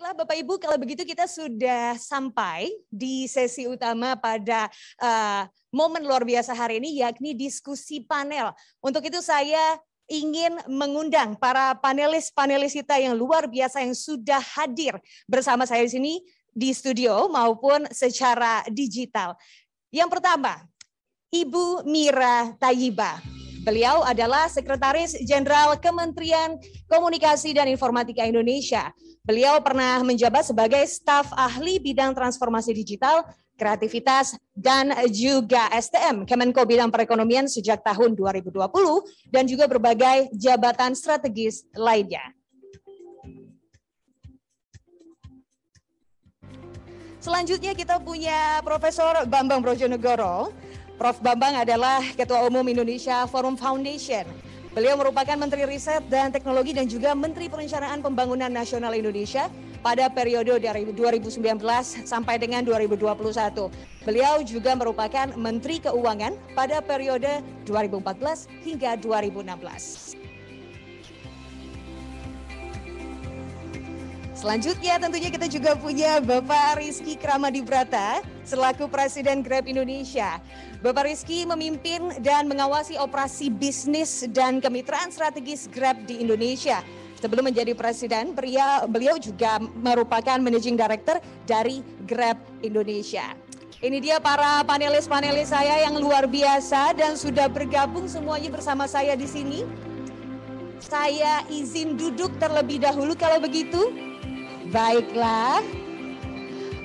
Baiklah Bapak Ibu, kalau begitu kita sudah sampai di sesi utama pada uh, momen luar biasa hari ini yakni diskusi panel. Untuk itu saya ingin mengundang para panelis-panelis kita yang luar biasa yang sudah hadir bersama saya di sini di studio maupun secara digital. Yang pertama, Ibu Mira Tayiba. Beliau adalah Sekretaris Jenderal Kementerian Komunikasi dan Informatika Indonesia. Beliau pernah menjabat sebagai staf ahli bidang transformasi digital, kreativitas, dan juga STM Kemenko Bidang Perekonomian sejak tahun 2020 dan juga berbagai jabatan strategis lainnya. Selanjutnya kita punya Profesor Bambang Brojonegoro. Prof. Bambang adalah Ketua Umum Indonesia Forum Foundation Beliau merupakan Menteri Riset dan Teknologi dan juga Menteri Perencanaan Pembangunan Nasional Indonesia pada periode dari 2019 sampai dengan 2021. Beliau juga merupakan Menteri Keuangan pada periode 2014 hingga 2016. Selanjutnya tentunya kita juga punya Bapak Rizky Kramadibrata selaku Presiden Grab Indonesia. Bapak Rizky memimpin dan mengawasi operasi bisnis dan kemitraan strategis Grab di Indonesia. Sebelum menjadi presiden, beliau juga merupakan managing director dari Grab Indonesia. Ini dia para panelis-panelis saya yang luar biasa dan sudah bergabung semuanya bersama saya di sini. Saya izin duduk terlebih dahulu kalau begitu. Baiklah.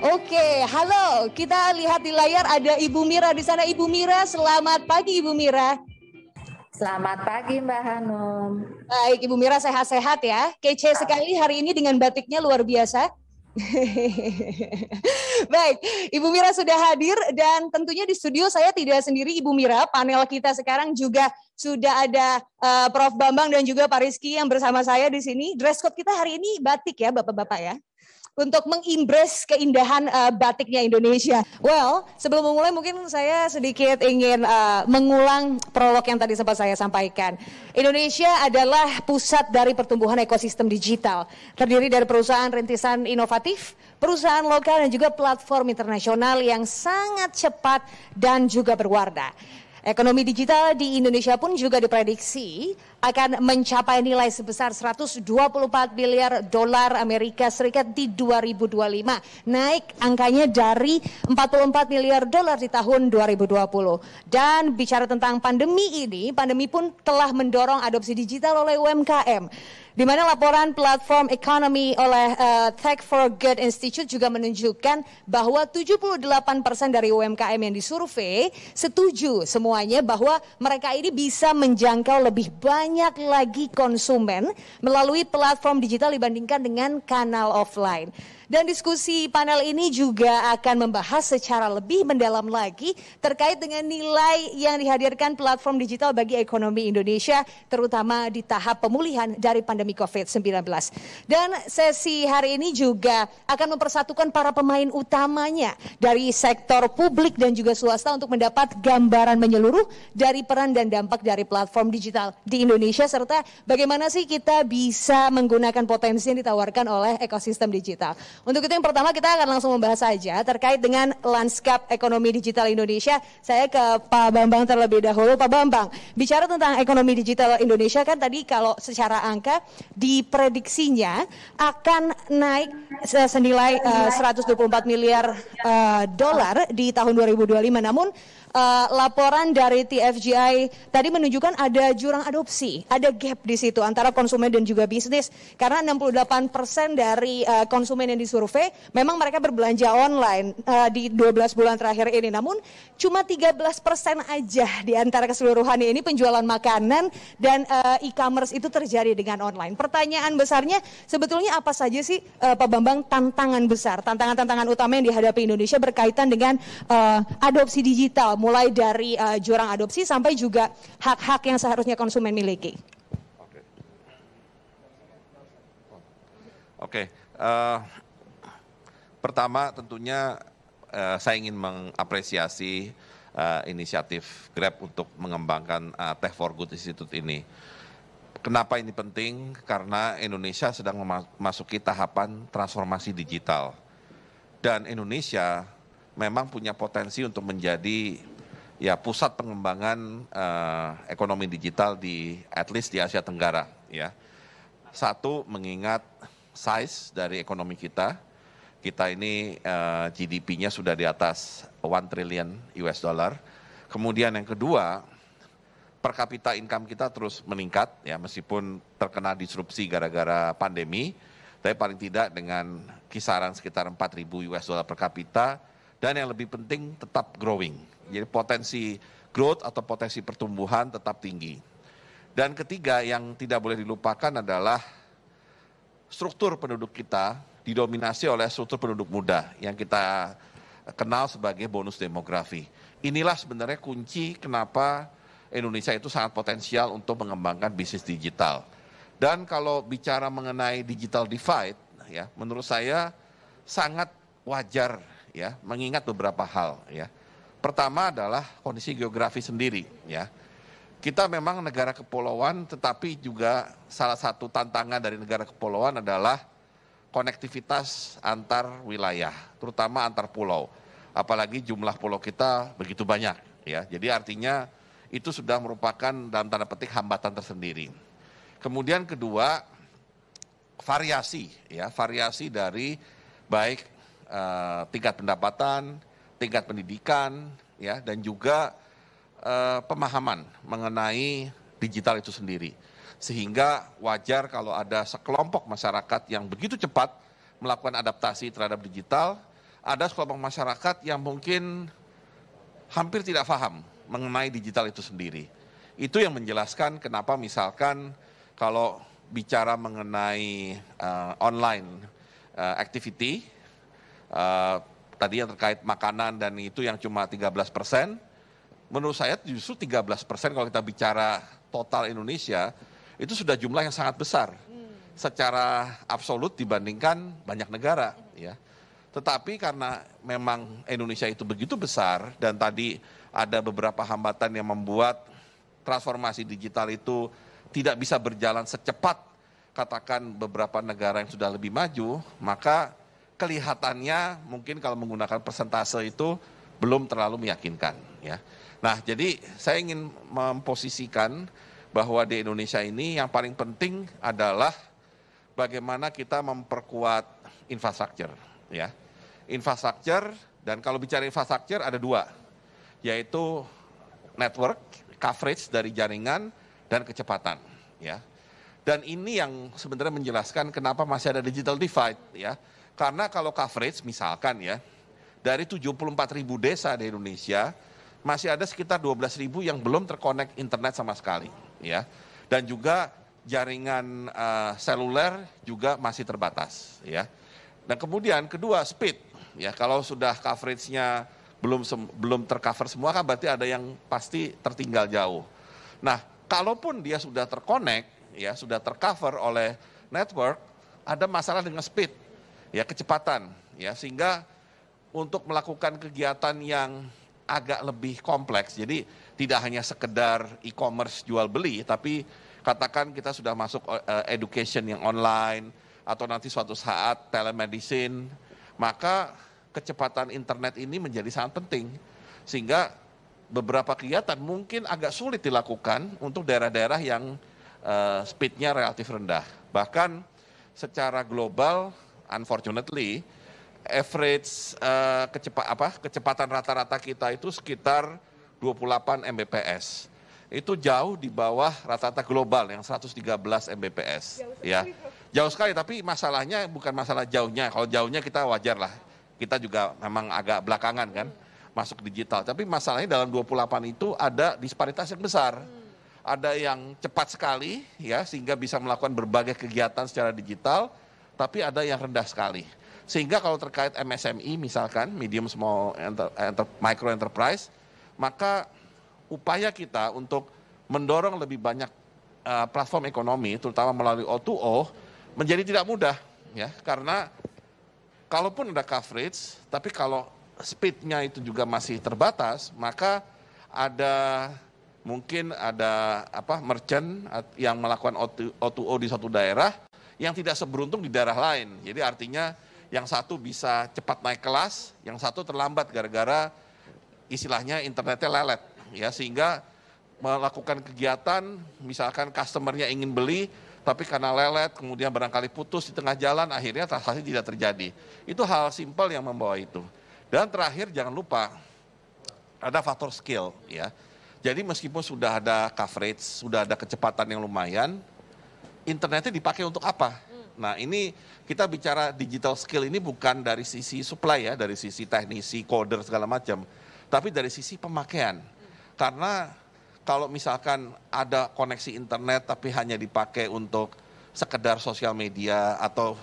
Oke, halo. Kita lihat di layar ada Ibu Mira di sana. Ibu Mira, selamat pagi Ibu Mira. Selamat pagi Mbak Hanum. Baik, Ibu Mira sehat-sehat ya. Kece sekali hari ini dengan batiknya luar biasa. Baik, Ibu Mira sudah hadir dan tentunya di studio saya tidak sendiri Ibu Mira, panel kita sekarang juga sudah ada uh, Prof Bambang dan juga Pak Rizky yang bersama saya di sini. Dress code kita hari ini batik ya Bapak-bapak ya untuk mengimpress keindahan uh, batiknya Indonesia. Well, sebelum memulai mungkin saya sedikit ingin uh, mengulang prolog yang tadi sempat saya sampaikan. Indonesia adalah pusat dari pertumbuhan ekosistem digital, terdiri dari perusahaan rintisan inovatif, perusahaan lokal dan juga platform internasional yang sangat cepat dan juga berwarna. Ekonomi digital di Indonesia pun juga diprediksi akan mencapai nilai sebesar 124 miliar dolar Amerika Serikat di 2025. Naik angkanya dari 44 miliar dolar di tahun 2020. Dan bicara tentang pandemi ini, pandemi pun telah mendorong adopsi digital oleh UMKM. Di mana laporan platform ekonomi oleh uh, Tech for Good Institute juga menunjukkan bahwa 78% persen dari UMKM yang disurvei setuju semuanya bahwa mereka ini bisa menjangkau lebih banyak banyak lagi konsumen melalui platform digital dibandingkan dengan kanal offline. Dan diskusi panel ini juga akan membahas secara lebih mendalam lagi terkait dengan nilai yang dihadirkan platform digital bagi ekonomi Indonesia, terutama di tahap pemulihan dari pandemi COVID-19. Dan sesi hari ini juga akan mempersatukan para pemain utamanya dari sektor publik dan juga swasta untuk mendapat gambaran menyeluruh dari peran dan dampak dari platform digital di Indonesia, serta bagaimana sih kita bisa menggunakan potensi yang ditawarkan oleh ekosistem digital. Untuk itu yang pertama kita akan langsung membahas saja terkait dengan landscape ekonomi digital Indonesia. Saya ke Pak Bambang terlebih dahulu. Pak Bambang, bicara tentang ekonomi digital Indonesia kan tadi kalau secara angka diprediksinya akan naik senilai eh, uh, 124 miliar uh, dolar di tahun 2025. Namun uh, laporan dari TFGI tadi menunjukkan ada jurang adopsi, ada gap di situ antara konsumen dan juga bisnis. Karena 68% dari uh, konsumen yang disurvei memang mereka berbelanja online uh, di 12 bulan terakhir ini. Namun cuma 13% aja di antara keseluruhan ini penjualan makanan dan uh, e-commerce itu terjadi dengan online. Pertanyaan besarnya sebetulnya apa saja sih uh, Pak Bambang tantangan besar, tantangan-tantangan utama yang dihadapi Indonesia berkaitan dengan uh, adopsi digital mulai dari uh, jurang adopsi sampai juga hak-hak yang seharusnya konsumen miliki. Oke, okay. uh, eh, pertama tentunya uh, saya ingin mengapresiasi uh, inisiatif Grab untuk mengembangkan uh, Tech for Good Institute ini. Kenapa ini penting? Karena Indonesia sedang memasuki tahapan transformasi digital. Dan Indonesia memang punya potensi untuk menjadi ya pusat pengembangan uh, ekonomi digital di at least di Asia Tenggara ya. Satu mengingat size dari ekonomi kita. Kita ini uh, eh, GDP-nya sudah di atas 1 triliun US dollar. Kemudian yang kedua, per kapita income kita terus meningkat ya meskipun terkena disrupsi gara-gara pandemi, tapi paling tidak dengan kisaran sekitar 4.000 US dollar per kapita dan yang lebih penting tetap growing jadi potensi growth atau potensi pertumbuhan tetap tinggi. Dan ketiga yang tidak boleh dilupakan adalah struktur penduduk kita didominasi oleh struktur penduduk muda yang kita kenal sebagai bonus demografi. Inilah sebenarnya kunci kenapa Indonesia itu sangat potensial untuk mengembangkan bisnis digital. Dan kalau bicara mengenai digital divide, ya, menurut saya sangat wajar ya, mengingat beberapa hal ya. Pertama adalah kondisi geografi sendiri ya. Kita memang negara kepulauan tetapi juga salah satu tantangan dari negara kepulauan adalah konektivitas antar wilayah, terutama antar pulau. Apalagi jumlah pulau kita begitu banyak ya. Jadi artinya itu sudah merupakan dalam tanda petik hambatan tersendiri. Kemudian kedua variasi ya, variasi dari baik eh, tingkat pendapatan, tingkat pendidikan ya dan juga uh, pemahaman mengenai digital itu sendiri. Sehingga wajar kalau ada sekelompok masyarakat yang begitu cepat melakukan adaptasi terhadap digital, ada sekelompok masyarakat yang mungkin hampir tidak paham mengenai digital itu sendiri. Itu yang menjelaskan kenapa misalkan kalau bicara mengenai uh, online uh, activity, uh, tadi yang terkait makanan dan itu yang cuma 13 persen, menurut saya justru 13 persen kalau kita bicara total Indonesia, itu sudah jumlah yang sangat besar hmm. secara absolut dibandingkan banyak negara. ya. Tetapi karena memang Indonesia itu begitu besar dan tadi ada beberapa hambatan yang membuat transformasi digital itu tidak bisa berjalan secepat katakan beberapa negara yang sudah lebih maju, maka kelihatannya mungkin kalau menggunakan persentase itu belum terlalu meyakinkan ya. Nah, jadi saya ingin memposisikan bahwa di Indonesia ini yang paling penting adalah bagaimana kita memperkuat infrastruktur ya. Infrastruktur dan kalau bicara infrastruktur ada dua yaitu network coverage dari jaringan dan kecepatan ya. Dan ini yang sebenarnya menjelaskan kenapa masih ada digital divide ya karena kalau coverage misalkan ya, dari 74 ribu desa di Indonesia, masih ada sekitar 12 ribu yang belum terkonek internet sama sekali. ya Dan juga jaringan uh, seluler juga masih terbatas. ya Dan kemudian kedua speed. ya Kalau sudah coveragenya belum belum tercover semua kan berarti ada yang pasti tertinggal jauh. Nah, kalaupun dia sudah terkonek, ya sudah tercover oleh network, ada masalah dengan speed ya kecepatan ya sehingga untuk melakukan kegiatan yang agak lebih kompleks. Jadi tidak hanya sekedar e-commerce jual beli tapi katakan kita sudah masuk eh, education yang online atau nanti suatu saat telemedicine, maka kecepatan internet ini menjadi sangat penting sehingga beberapa kegiatan mungkin agak sulit dilakukan untuk daerah-daerah yang uh, speednya relatif rendah. Bahkan secara global unfortunately average uh, eh, kecepat apa kecepatan rata-rata kita itu sekitar 28 Mbps. Itu jauh di bawah rata-rata global yang 113 Mbps jauh ya. Sekali. Jauh sekali tapi masalahnya bukan masalah jauhnya. Kalau jauhnya kita wajar lah. Kita juga memang agak belakangan kan hmm. masuk digital. Tapi masalahnya dalam 28 itu ada disparitas yang besar. Hmm. Ada yang cepat sekali ya sehingga bisa melakukan berbagai kegiatan secara digital tapi ada yang rendah sekali. Sehingga kalau terkait MSMI misalkan, medium small enter, enter, micro enterprise, maka upaya kita untuk mendorong lebih banyak uh, platform ekonomi, terutama melalui O2O, menjadi tidak mudah, ya, karena kalaupun ada coverage, tapi kalau speednya itu juga masih terbatas, maka ada mungkin ada apa merchant yang melakukan O2O di satu daerah yang tidak seberuntung di daerah lain. Jadi artinya yang satu bisa cepat naik kelas, yang satu terlambat gara-gara istilahnya internetnya lelet. Ya, sehingga melakukan kegiatan, misalkan customernya ingin beli, tapi karena lelet, kemudian barangkali putus di tengah jalan, akhirnya transaksi tidak terjadi. Itu hal simpel yang membawa itu. Dan terakhir jangan lupa, ada faktor skill ya. Jadi meskipun sudah ada coverage, sudah ada kecepatan yang lumayan, internetnya dipakai untuk apa? Hmm. Nah ini kita bicara digital skill ini bukan dari sisi supply ya, dari sisi teknisi, coder segala macam, tapi dari sisi pemakaian. Hmm. Karena kalau misalkan ada koneksi internet tapi hanya dipakai untuk sekedar sosial media atau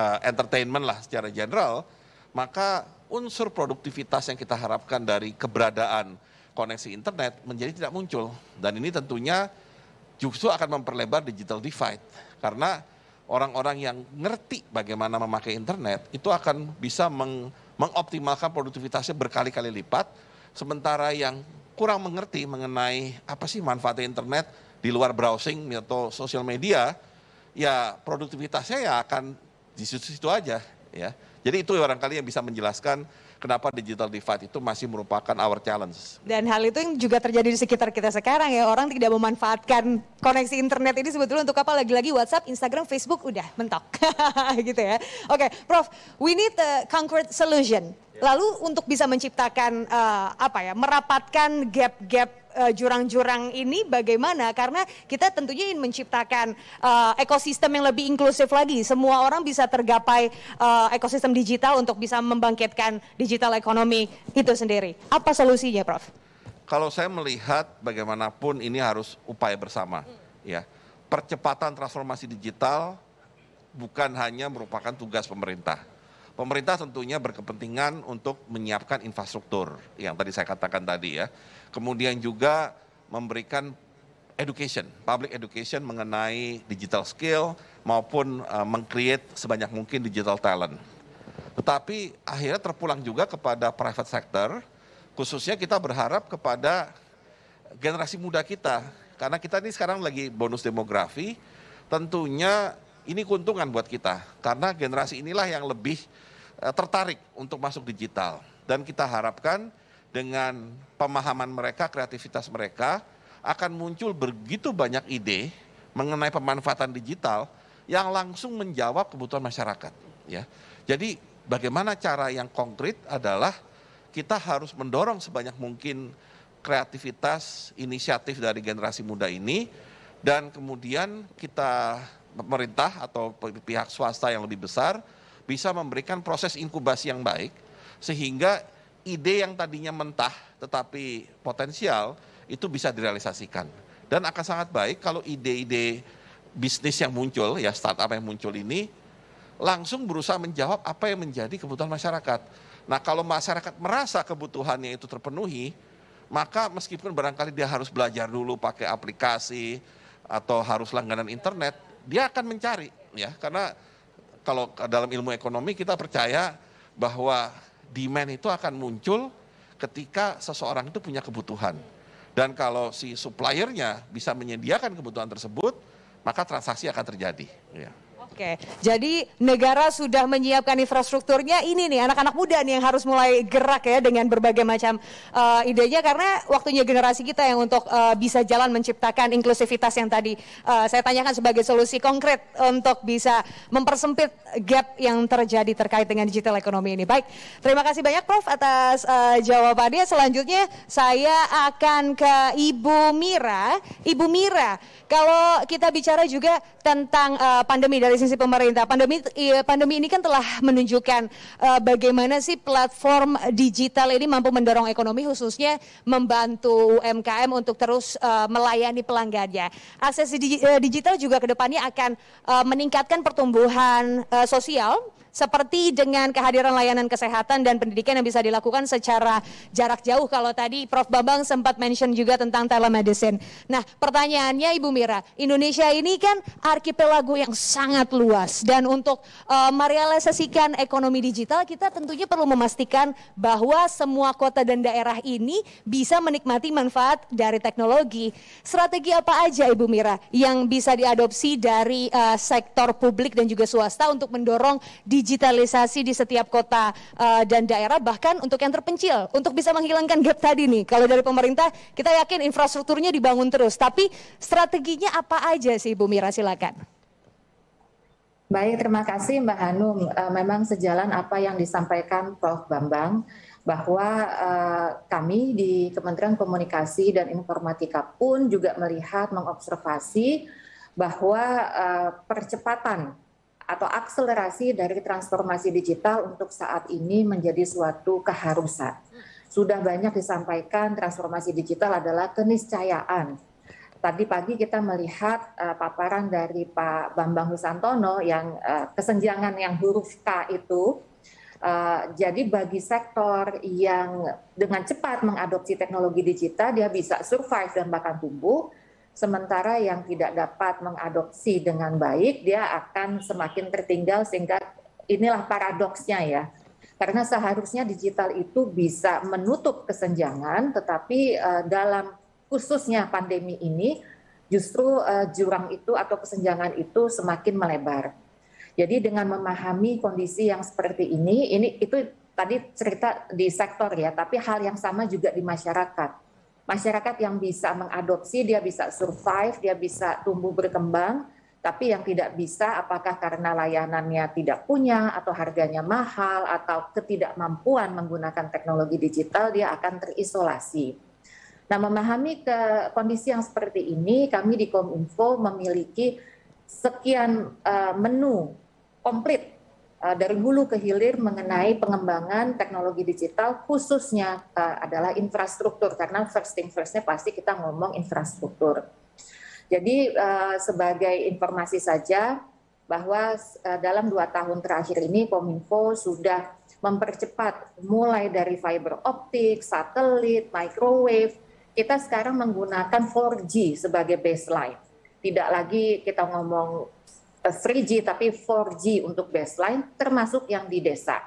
uh, entertainment lah secara general, maka unsur produktivitas yang kita harapkan dari keberadaan koneksi internet menjadi tidak muncul. Dan ini tentunya justru akan memperlebar digital divide. Karena orang-orang yang ngerti bagaimana memakai internet itu akan bisa meng mengoptimalkan produktivitasnya berkali-kali lipat. Sementara yang kurang mengerti mengenai apa sih manfaatnya internet di luar browsing atau sosial media, ya produktivitasnya ya akan di situ-situ aja. ya. Jadi itu barangkali yang bisa menjelaskan kenapa digital divide itu masih merupakan our challenge. Dan hal itu yang juga terjadi di sekitar kita sekarang ya, orang tidak memanfaatkan koneksi internet ini sebetulnya untuk apa lagi-lagi WhatsApp, Instagram, Facebook udah mentok gitu ya. Oke, okay, Prof, we need a concrete solution. Lalu untuk bisa menciptakan uh, apa ya, merapatkan gap-gap Eh, jurang-jurang uh, ini bagaimana? Karena kita tentunya ingin menciptakan uh, ekosistem yang lebih inklusif lagi. Semua orang bisa tergapai uh, ekosistem digital untuk bisa membangkitkan digital ekonomi itu sendiri. Apa solusinya, Prof? Kalau saya melihat bagaimanapun ini harus upaya bersama, ya. Percepatan transformasi digital bukan hanya merupakan tugas pemerintah pemerintah tentunya berkepentingan untuk menyiapkan infrastruktur yang tadi saya katakan tadi ya. Kemudian juga memberikan education, public education mengenai digital skill maupun uh, mengcreate sebanyak mungkin digital talent. Tetapi akhirnya terpulang juga kepada private sector, khususnya kita berharap kepada generasi muda kita karena kita ini sekarang lagi bonus demografi, tentunya ini keuntungan buat kita karena generasi inilah yang lebih eh, tertarik untuk masuk digital dan kita harapkan dengan pemahaman mereka, kreativitas mereka akan muncul begitu banyak ide mengenai pemanfaatan digital yang langsung menjawab kebutuhan masyarakat ya. Jadi bagaimana cara yang konkret adalah kita harus mendorong sebanyak mungkin kreativitas, inisiatif dari generasi muda ini dan kemudian kita pemerintah atau pihak swasta yang lebih besar bisa memberikan proses inkubasi yang baik sehingga ide yang tadinya mentah tetapi potensial itu bisa direalisasikan. Dan akan sangat baik kalau ide-ide bisnis yang muncul ya startup yang muncul ini langsung berusaha menjawab apa yang menjadi kebutuhan masyarakat. Nah, kalau masyarakat merasa kebutuhannya itu terpenuhi, maka meskipun barangkali dia harus belajar dulu pakai aplikasi atau harus langganan internet, dia akan mencari ya karena kalau dalam ilmu ekonomi kita percaya bahwa demand itu akan muncul ketika seseorang itu punya kebutuhan. Dan kalau si suppliernya bisa menyediakan kebutuhan tersebut, maka transaksi akan terjadi. Ya. Oke, jadi negara sudah menyiapkan infrastrukturnya. Ini nih anak-anak muda nih yang harus mulai gerak ya dengan berbagai macam uh, idenya karena waktunya generasi kita yang untuk uh, bisa jalan menciptakan inklusivitas yang tadi uh, saya tanyakan sebagai solusi konkret untuk bisa mempersempit gap yang terjadi terkait dengan digital ekonomi ini. Baik, terima kasih banyak Prof atas uh, jawabannya. Selanjutnya saya akan ke Ibu Mira. Ibu Mira, kalau kita bicara juga tentang uh, pandemi dari sisi pemerintah. Pandemi iya, pandemi ini kan telah menunjukkan uh, bagaimana sih platform digital ini mampu mendorong ekonomi khususnya membantu UMKM untuk terus uh, melayani pelanggannya. Akses eh, digital juga kedepannya akan uh, meningkatkan pertumbuhan uh, sosial seperti dengan kehadiran layanan kesehatan dan pendidikan yang bisa dilakukan secara jarak jauh kalau tadi Prof Bambang sempat mention juga tentang telemedicine. Nah, pertanyaannya Ibu Mira, Indonesia ini kan arkipelago yang sangat luas dan untuk uh, merealisasikan ekonomi digital kita tentunya perlu memastikan bahwa semua kota dan daerah ini bisa menikmati manfaat dari teknologi. Strategi apa aja Ibu Mira yang bisa diadopsi dari uh, sektor publik dan juga swasta untuk mendorong digital digitalisasi di setiap kota uh, dan daerah bahkan untuk yang terpencil untuk bisa menghilangkan gap tadi nih. Kalau dari pemerintah kita yakin infrastrukturnya dibangun terus, tapi strateginya apa aja sih Bu Mira silakan. Baik, terima kasih Mbak Hanum. Eh, memang sejalan apa yang disampaikan Prof. Bambang bahwa eh, kami di Kementerian Komunikasi dan Informatika pun juga melihat mengobservasi bahwa percepatan atau akselerasi dari transformasi digital untuk saat ini menjadi suatu keharusan. Sudah banyak disampaikan transformasi digital adalah keniscayaan. Tadi pagi kita melihat uh, paparan dari Pak Bambang Husantono yang uh, kesenjangan yang huruf K itu Uh, jadi bagi sektor yang dengan cepat mengadopsi teknologi digital, dia bisa survive dan bahkan tumbuh Sementara yang tidak dapat mengadopsi dengan baik, dia akan semakin tertinggal sehingga inilah paradoksnya ya. Karena seharusnya digital itu bisa menutup kesenjangan, tetapi uh, dalam khususnya pandemi ini justru uh, jurang itu atau kesenjangan itu semakin melebar. Jadi dengan memahami kondisi yang seperti ini, ini itu tadi cerita di sektor ya, tapi hal yang sama juga di masyarakat masyarakat yang bisa mengadopsi dia bisa survive, dia bisa tumbuh berkembang, tapi yang tidak bisa apakah karena layanannya tidak punya atau harganya mahal atau ketidakmampuan menggunakan teknologi digital dia akan terisolasi. Nah, memahami ke kondisi yang seperti ini kami di Kominfo memiliki sekian uh, menu komplit Eh, dari hulu ke hilir mengenai pengembangan teknologi digital khususnya eh, adalah infrastruktur karena first thing firstnya pasti kita ngomong infrastruktur. Jadi eh, sebagai informasi saja bahwa dalam dua tahun terakhir ini Kominfo sudah mempercepat mulai dari fiber optik, satelit, microwave. Kita sekarang menggunakan 4G sebagai baseline. Tidak lagi kita ngomong 3G eh, tapi 4G untuk baseline termasuk yang di desa.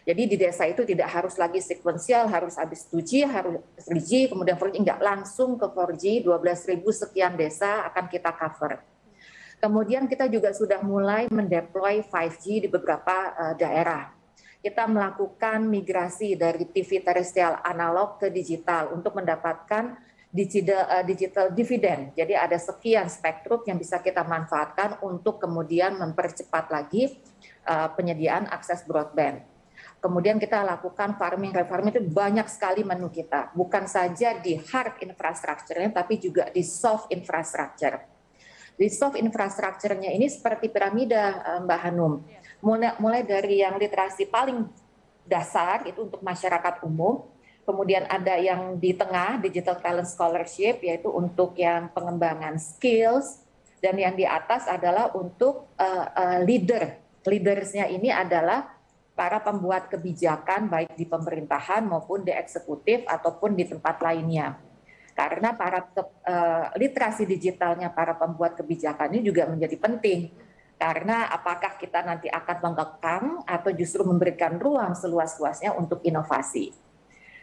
Jadi di desa itu tidak harus lagi sekuensial, harus habis 2G, harus 3G, kemudian 4G, enggak langsung ke 4G, 12.000 sekian desa akan kita cover. Kemudian kita juga sudah mulai mendeploy 5G di beberapa uh, daerah. Kita melakukan migrasi dari TV terestrial analog ke digital untuk mendapatkan digital, eh, digital dividend. Jadi ada sekian spektrum yang bisa kita manfaatkan untuk kemudian mempercepat lagi uh, penyediaan akses broadband. Kemudian kita lakukan farming, refarming itu banyak sekali menu kita. Bukan saja di hard infrastructure-nya, tapi juga di soft infrastructure. Di soft infrastrukturnya ini seperti piramida, eh, Mbak Hanum. Iya. Mulai, mulai dari yang literasi paling dasar itu untuk masyarakat umum, Kemudian ada yang di tengah Digital Talent Scholarship yaitu untuk yang pengembangan skills dan yang di atas adalah untuk uh, uh, leader. Leadersnya ini adalah para pembuat kebijakan baik di pemerintahan maupun di eksekutif ataupun di tempat lainnya karena para ke, uh, literasi digitalnya para pembuat kebijakan ini juga menjadi penting karena apakah kita nanti akan mengekang atau justru memberikan ruang seluas-luasnya untuk inovasi.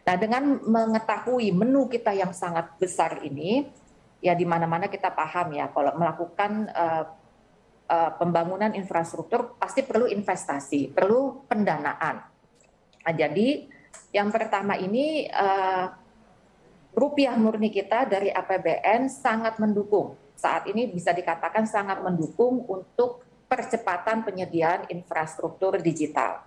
Nah, dengan mengetahui menu kita yang sangat besar ini, ya di mana-mana kita paham ya kalau melakukan uh, uh, pembangunan infrastruktur pasti perlu investasi, perlu pendanaan. Nah, jadi yang pertama ini uh, rupiah murni kita dari APBN sangat mendukung. Saat ini bisa dikatakan sangat mendukung untuk percepatan penyediaan infrastruktur digital.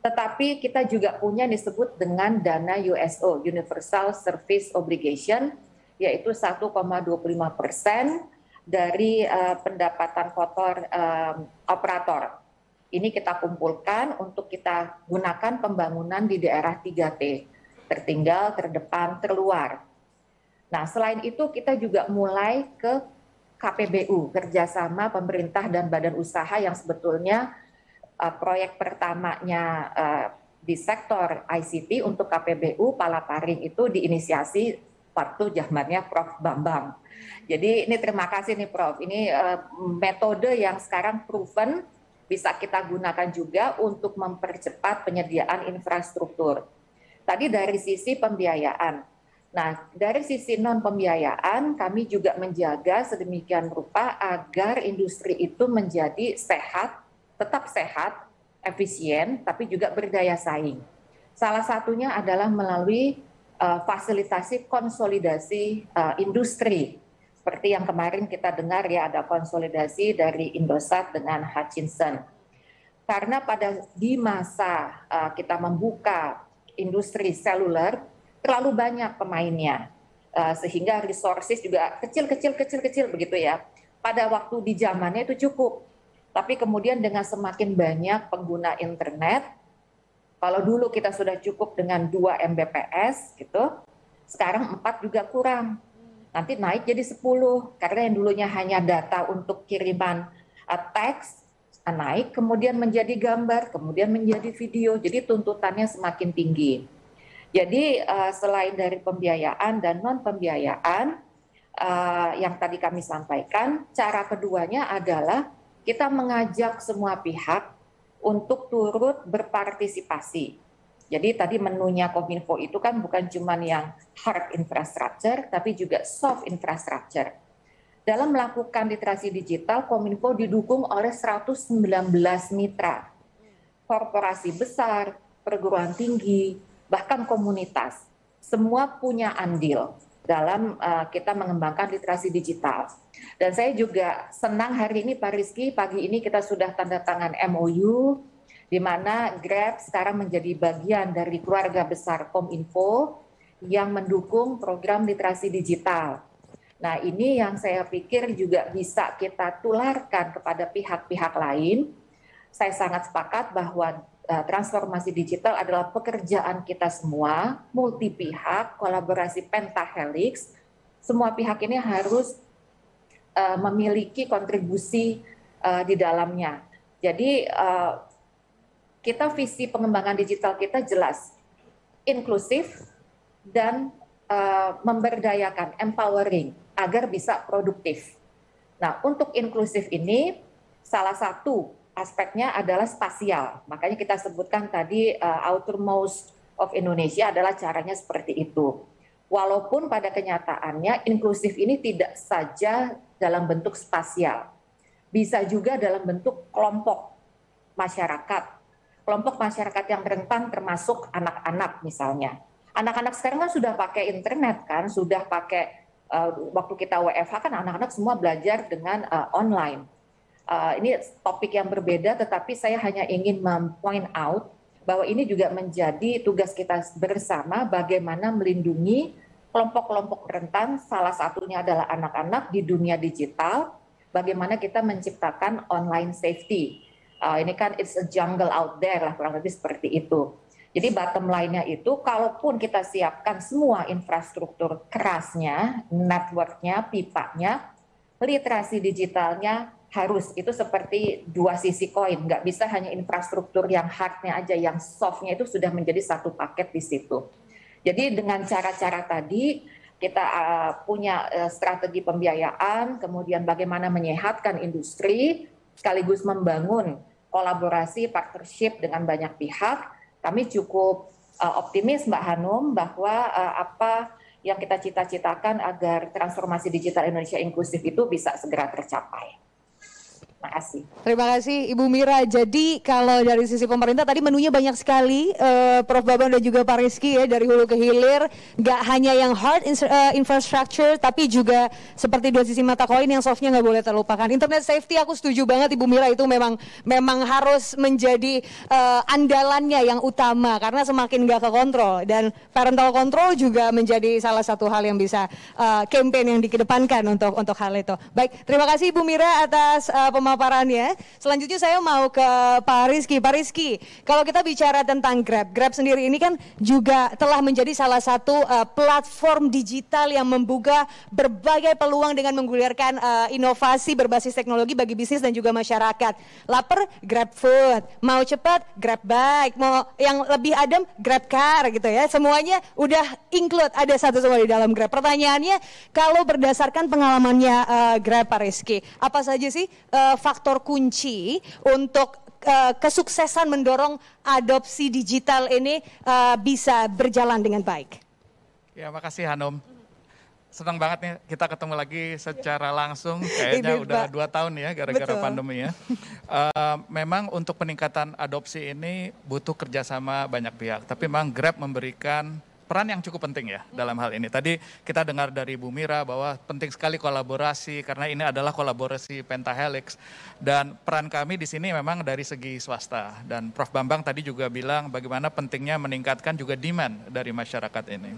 Tetapi kita juga punya disebut dengan dana USO, Universal Service Obligation, yaitu 1,25 persen dari uh, pendapatan kotor um, operator. Ini kita kumpulkan untuk kita gunakan pembangunan di daerah 3T, tertinggal, terdepan, terluar. Nah, selain itu kita juga mulai ke KPBU, kerjasama pemerintah dan badan usaha yang sebetulnya uh, proyek pertamanya uh, di sektor ICT untuk KPBU Palaparing itu diinisiasi waktu zamannya Prof. Bambang. Jadi ini terima kasih nih Prof. Ini uh, metode yang sekarang proven bisa kita gunakan juga untuk mempercepat penyediaan infrastruktur. Tadi dari sisi pembiayaan. Nah, dari sisi non pembiayaan kami juga menjaga sedemikian rupa agar industri itu menjadi sehat tetap sehat, efisien, tapi juga berdaya saing. Salah satunya adalah melalui uh, fasilitasi konsolidasi uh, industri. Seperti yang kemarin kita dengar ya ada konsolidasi dari Indosat dengan Hutchinson. Karena pada di masa uh, kita membuka industri seluler terlalu banyak pemainnya. Uh, sehingga resources juga kecil kecil kecil kecil begitu ya. Pada waktu di zamannya itu cukup tapi kemudian dengan semakin banyak pengguna internet, kalau dulu kita sudah cukup dengan 2 Mbps gitu, sekarang 4 juga kurang. Nanti naik jadi 10 karena yang dulunya hanya data untuk kiriman uh, teks eh, naik, kemudian menjadi gambar, kemudian menjadi video. Jadi tuntutannya semakin tinggi. Jadi eh, selain dari pembiayaan dan non pembiayaan yang tadi kami sampaikan, cara keduanya adalah kita mengajak semua pihak untuk turut berpartisipasi. Jadi tadi menunya Kominfo itu kan bukan cuma yang hard infrastructure, tapi juga soft infrastructure. Dalam melakukan literasi digital, Kominfo didukung oleh 119 mitra, korporasi besar, perguruan tinggi, bahkan komunitas. Semua punya andil dalam uh, kita mengembangkan literasi digital. Dan saya juga senang hari ini Pak Rizky, pagi ini kita sudah tanda tangan MOU, di mana Grab sekarang menjadi bagian dari keluarga besar Kominfo yang mendukung program literasi digital. Nah ini yang saya pikir juga bisa kita tularkan kepada pihak-pihak lain. Saya sangat sepakat bahwa Nah, transformasi digital adalah pekerjaan kita semua, multi pihak, kolaborasi pentahelix. Semua pihak ini harus eh, memiliki kontribusi uh, di dalamnya. Jadi uh, kita visi pengembangan digital kita jelas, inklusif dan uh, memberdayakan, empowering agar bisa produktif. Nah, untuk inklusif ini salah satu aspeknya adalah spasial. Makanya kita sebutkan tadi uh, eh, outermost of Indonesia adalah caranya seperti itu. Walaupun pada kenyataannya inklusif ini tidak saja dalam bentuk spasial. Bisa juga dalam bentuk kelompok masyarakat. Kelompok masyarakat yang rentan termasuk anak-anak misalnya. Anak-anak sekarang kan sudah pakai internet kan, sudah pakai uh, waktu kita WFH kan anak-anak semua belajar dengan uh, online uh, ini topik yang berbeda, tetapi saya hanya ingin point out bahwa ini juga menjadi tugas kita bersama bagaimana melindungi kelompok-kelompok rentan, salah satunya adalah anak-anak di dunia digital, bagaimana kita menciptakan online safety. Uh, ini kan it's a jungle out there lah, kurang lebih seperti itu. Jadi bottom line-nya itu, kalaupun kita siapkan semua infrastruktur kerasnya, networknya, pipanya, literasi digitalnya, harus itu seperti dua sisi koin nggak bisa hanya infrastruktur yang hardnya aja yang softnya itu sudah menjadi satu paket di situ jadi dengan cara-cara tadi kita eh, punya eh, strategi pembiayaan kemudian bagaimana menyehatkan industri sekaligus membangun kolaborasi partnership dengan banyak pihak kami cukup eh, optimis Mbak Hanum bahwa apa yang kita cita-citakan agar transformasi digital Indonesia inklusif itu bisa segera tercapai. Makasih. Terima kasih Ibu Mira. Jadi kalau dari sisi pemerintah tadi menunya banyak sekali uh, Prof Baban dan juga Pak Rizky ya dari hulu ke hilir. Gak hanya yang hard eh, infrastructure tapi juga seperti dua sisi mata koin yang softnya nggak boleh terlupakan. Internet safety aku setuju banget Ibu Mira itu memang memang harus menjadi uh, andalannya yang utama karena semakin gak kekontrol dan parental control juga menjadi salah satu hal yang bisa uh, campaign yang dikedepankan untuk untuk hal itu. Baik, terima kasih Ibu Mira atas uh, pemaparannya. Selanjutnya saya mau ke Pak Rizky. Pak Rizky, kalau kita bicara tentang Grab, Grab sendiri ini kan juga telah menjadi salah satu uh, platform digital yang membuka berbagai peluang dengan menggulirkan uh, inovasi berbasis teknologi bagi bisnis dan juga masyarakat. Laper, Grab Food. Mau cepat, Grab Bike. Mau yang lebih adem, Grab Car gitu ya. Semuanya udah include ada satu semua di dalam Grab. Pertanyaannya, kalau berdasarkan pengalamannya uh, Grab Pak Rizky, apa saja sih uh, faktor kunci untuk uh, kesuksesan mendorong adopsi digital ini uh, bisa berjalan dengan baik. Ya, makasih Hanum, Senang banget nih kita ketemu lagi secara langsung, kayaknya Ini, udah dua tahun ya gara-gara pandemi ya. Uh, memang untuk peningkatan adopsi ini butuh kerjasama banyak pihak, tapi memang Grab memberikan peran yang cukup penting ya dalam hal ini. Tadi kita dengar dari Bu Mira bahwa penting sekali kolaborasi karena ini adalah kolaborasi Pentahelix dan peran kami di sini memang dari segi swasta dan Prof Bambang tadi juga bilang bagaimana pentingnya meningkatkan juga demand dari masyarakat ini.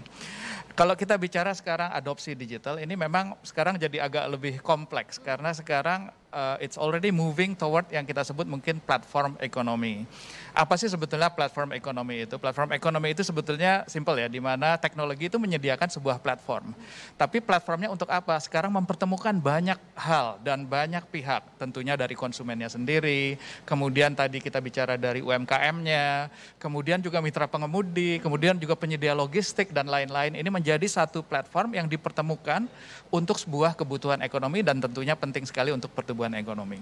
Kalau kita bicara sekarang adopsi digital ini memang sekarang jadi agak lebih kompleks karena sekarang uh, it's already moving toward yang kita sebut mungkin platform ekonomi. Apa sih sebetulnya platform ekonomi itu? Platform ekonomi itu sebetulnya simple ya, di mana teknologi itu menyediakan sebuah platform. Tapi platformnya untuk apa? Sekarang mempertemukan banyak hal dan banyak pihak, tentunya dari konsumennya sendiri, kemudian tadi kita bicara dari UMKM-nya, kemudian juga mitra pengemudi, kemudian juga penyedia logistik dan lain-lain. Ini menjadi satu platform yang dipertemukan untuk sebuah kebutuhan ekonomi dan tentunya penting sekali untuk pertumbuhan ekonomi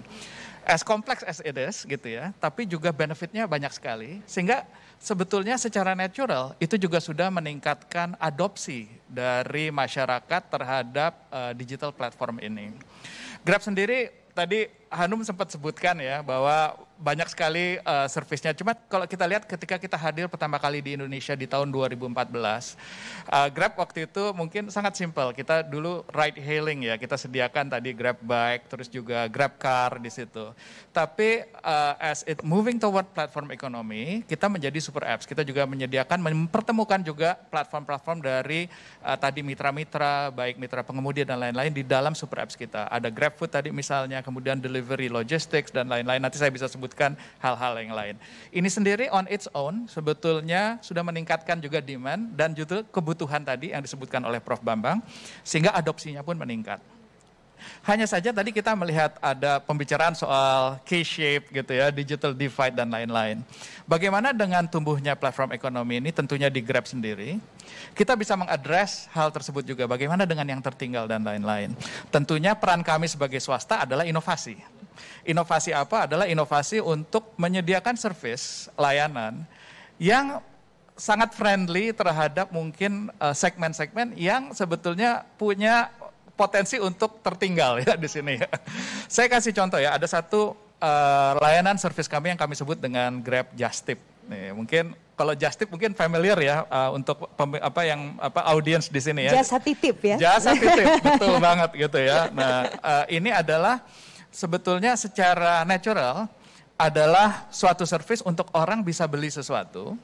as complex as it is gitu ya, tapi juga benefitnya banyak sekali sehingga sebetulnya secara natural itu juga sudah meningkatkan adopsi dari masyarakat terhadap uh, digital platform ini. Grab sendiri tadi Hanum sempat sebutkan ya bahwa banyak sekali uh, eh, servisnya. Cuma kalau kita lihat ketika kita hadir pertama kali di Indonesia di tahun 2014, uh, eh, Grab waktu itu mungkin sangat simpel. Kita dulu ride hailing ya, kita sediakan tadi Grab bike, terus juga Grab car di situ. Tapi uh, as it moving toward platform economy kita menjadi super apps. Kita juga menyediakan mempertemukan juga platform-platform dari uh, tadi mitra-mitra, baik mitra pengemudi dan lain-lain di dalam super apps kita. Ada Grab food tadi misalnya, kemudian delivery logistics dan lain-lain. Nanti saya bisa sebut melanjutkan hal-hal yang lain. Ini sendiri on its own sebetulnya sudah meningkatkan juga demand dan juga kebutuhan tadi yang disebutkan oleh Prof. Bambang sehingga adopsinya pun meningkat. Hanya saja tadi kita melihat ada pembicaraan soal K-shape gitu ya, digital divide dan lain-lain. Bagaimana dengan tumbuhnya platform ekonomi ini tentunya di Grab sendiri, kita bisa mengadres hal tersebut juga. Bagaimana dengan yang tertinggal dan lain-lain. Tentunya peran kami sebagai swasta adalah inovasi Inovasi apa adalah inovasi untuk menyediakan service layanan yang sangat friendly terhadap mungkin eh, segmen-segmen yang sebetulnya punya potensi untuk tertinggal ya di sini. Saya kasih contoh ya, ada satu uh, layanan service kami yang kami sebut dengan Grab Justip. Nih, mungkin kalau just tip mungkin familiar ya uh, untuk apa yang apa audience di sini ya. Jasa titip ya. Jasa titip, betul banget gitu ya. Nah, uh, ini adalah sebetulnya secara natural adalah suatu service untuk orang bisa beli sesuatu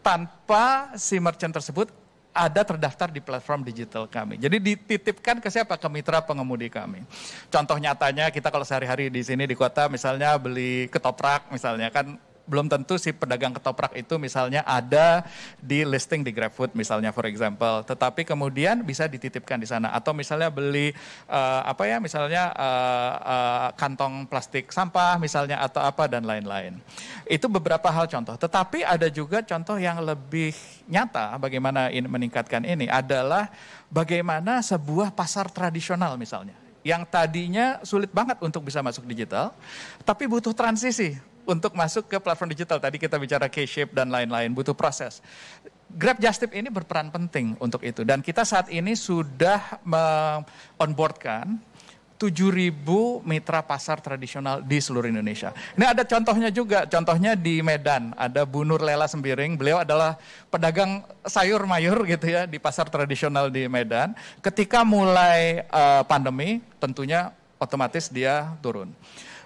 tanpa si merchant tersebut ada terdaftar di platform digital kami. Jadi dititipkan ke siapa? Ke mitra pengemudi kami. Contoh nyatanya kita kalau sehari-hari di sini di kota misalnya beli ketoprak misalnya kan belum tentu si pedagang ketoprak itu misalnya ada di listing di GrabFood misalnya for example, tetapi kemudian bisa dititipkan di sana atau misalnya beli uh, apa ya misalnya uh, uh, kantong plastik sampah misalnya atau apa dan lain-lain. Itu beberapa hal contoh, tetapi ada juga contoh yang lebih nyata bagaimana ini meningkatkan ini adalah bagaimana sebuah pasar tradisional misalnya yang tadinya sulit banget untuk bisa masuk digital, tapi butuh transisi untuk masuk ke platform digital. Tadi kita bicara K-shape dan lain-lain, butuh proses. Grab Justip ini berperan penting untuk itu. Dan kita saat ini sudah onboardkan 7.000 mitra pasar tradisional di seluruh Indonesia. Ini ada contohnya juga, contohnya di Medan ada Bu Nur Lela Sembiring, beliau adalah pedagang sayur mayur gitu ya di pasar tradisional di Medan. Ketika mulai uh, pandemi tentunya otomatis dia turun.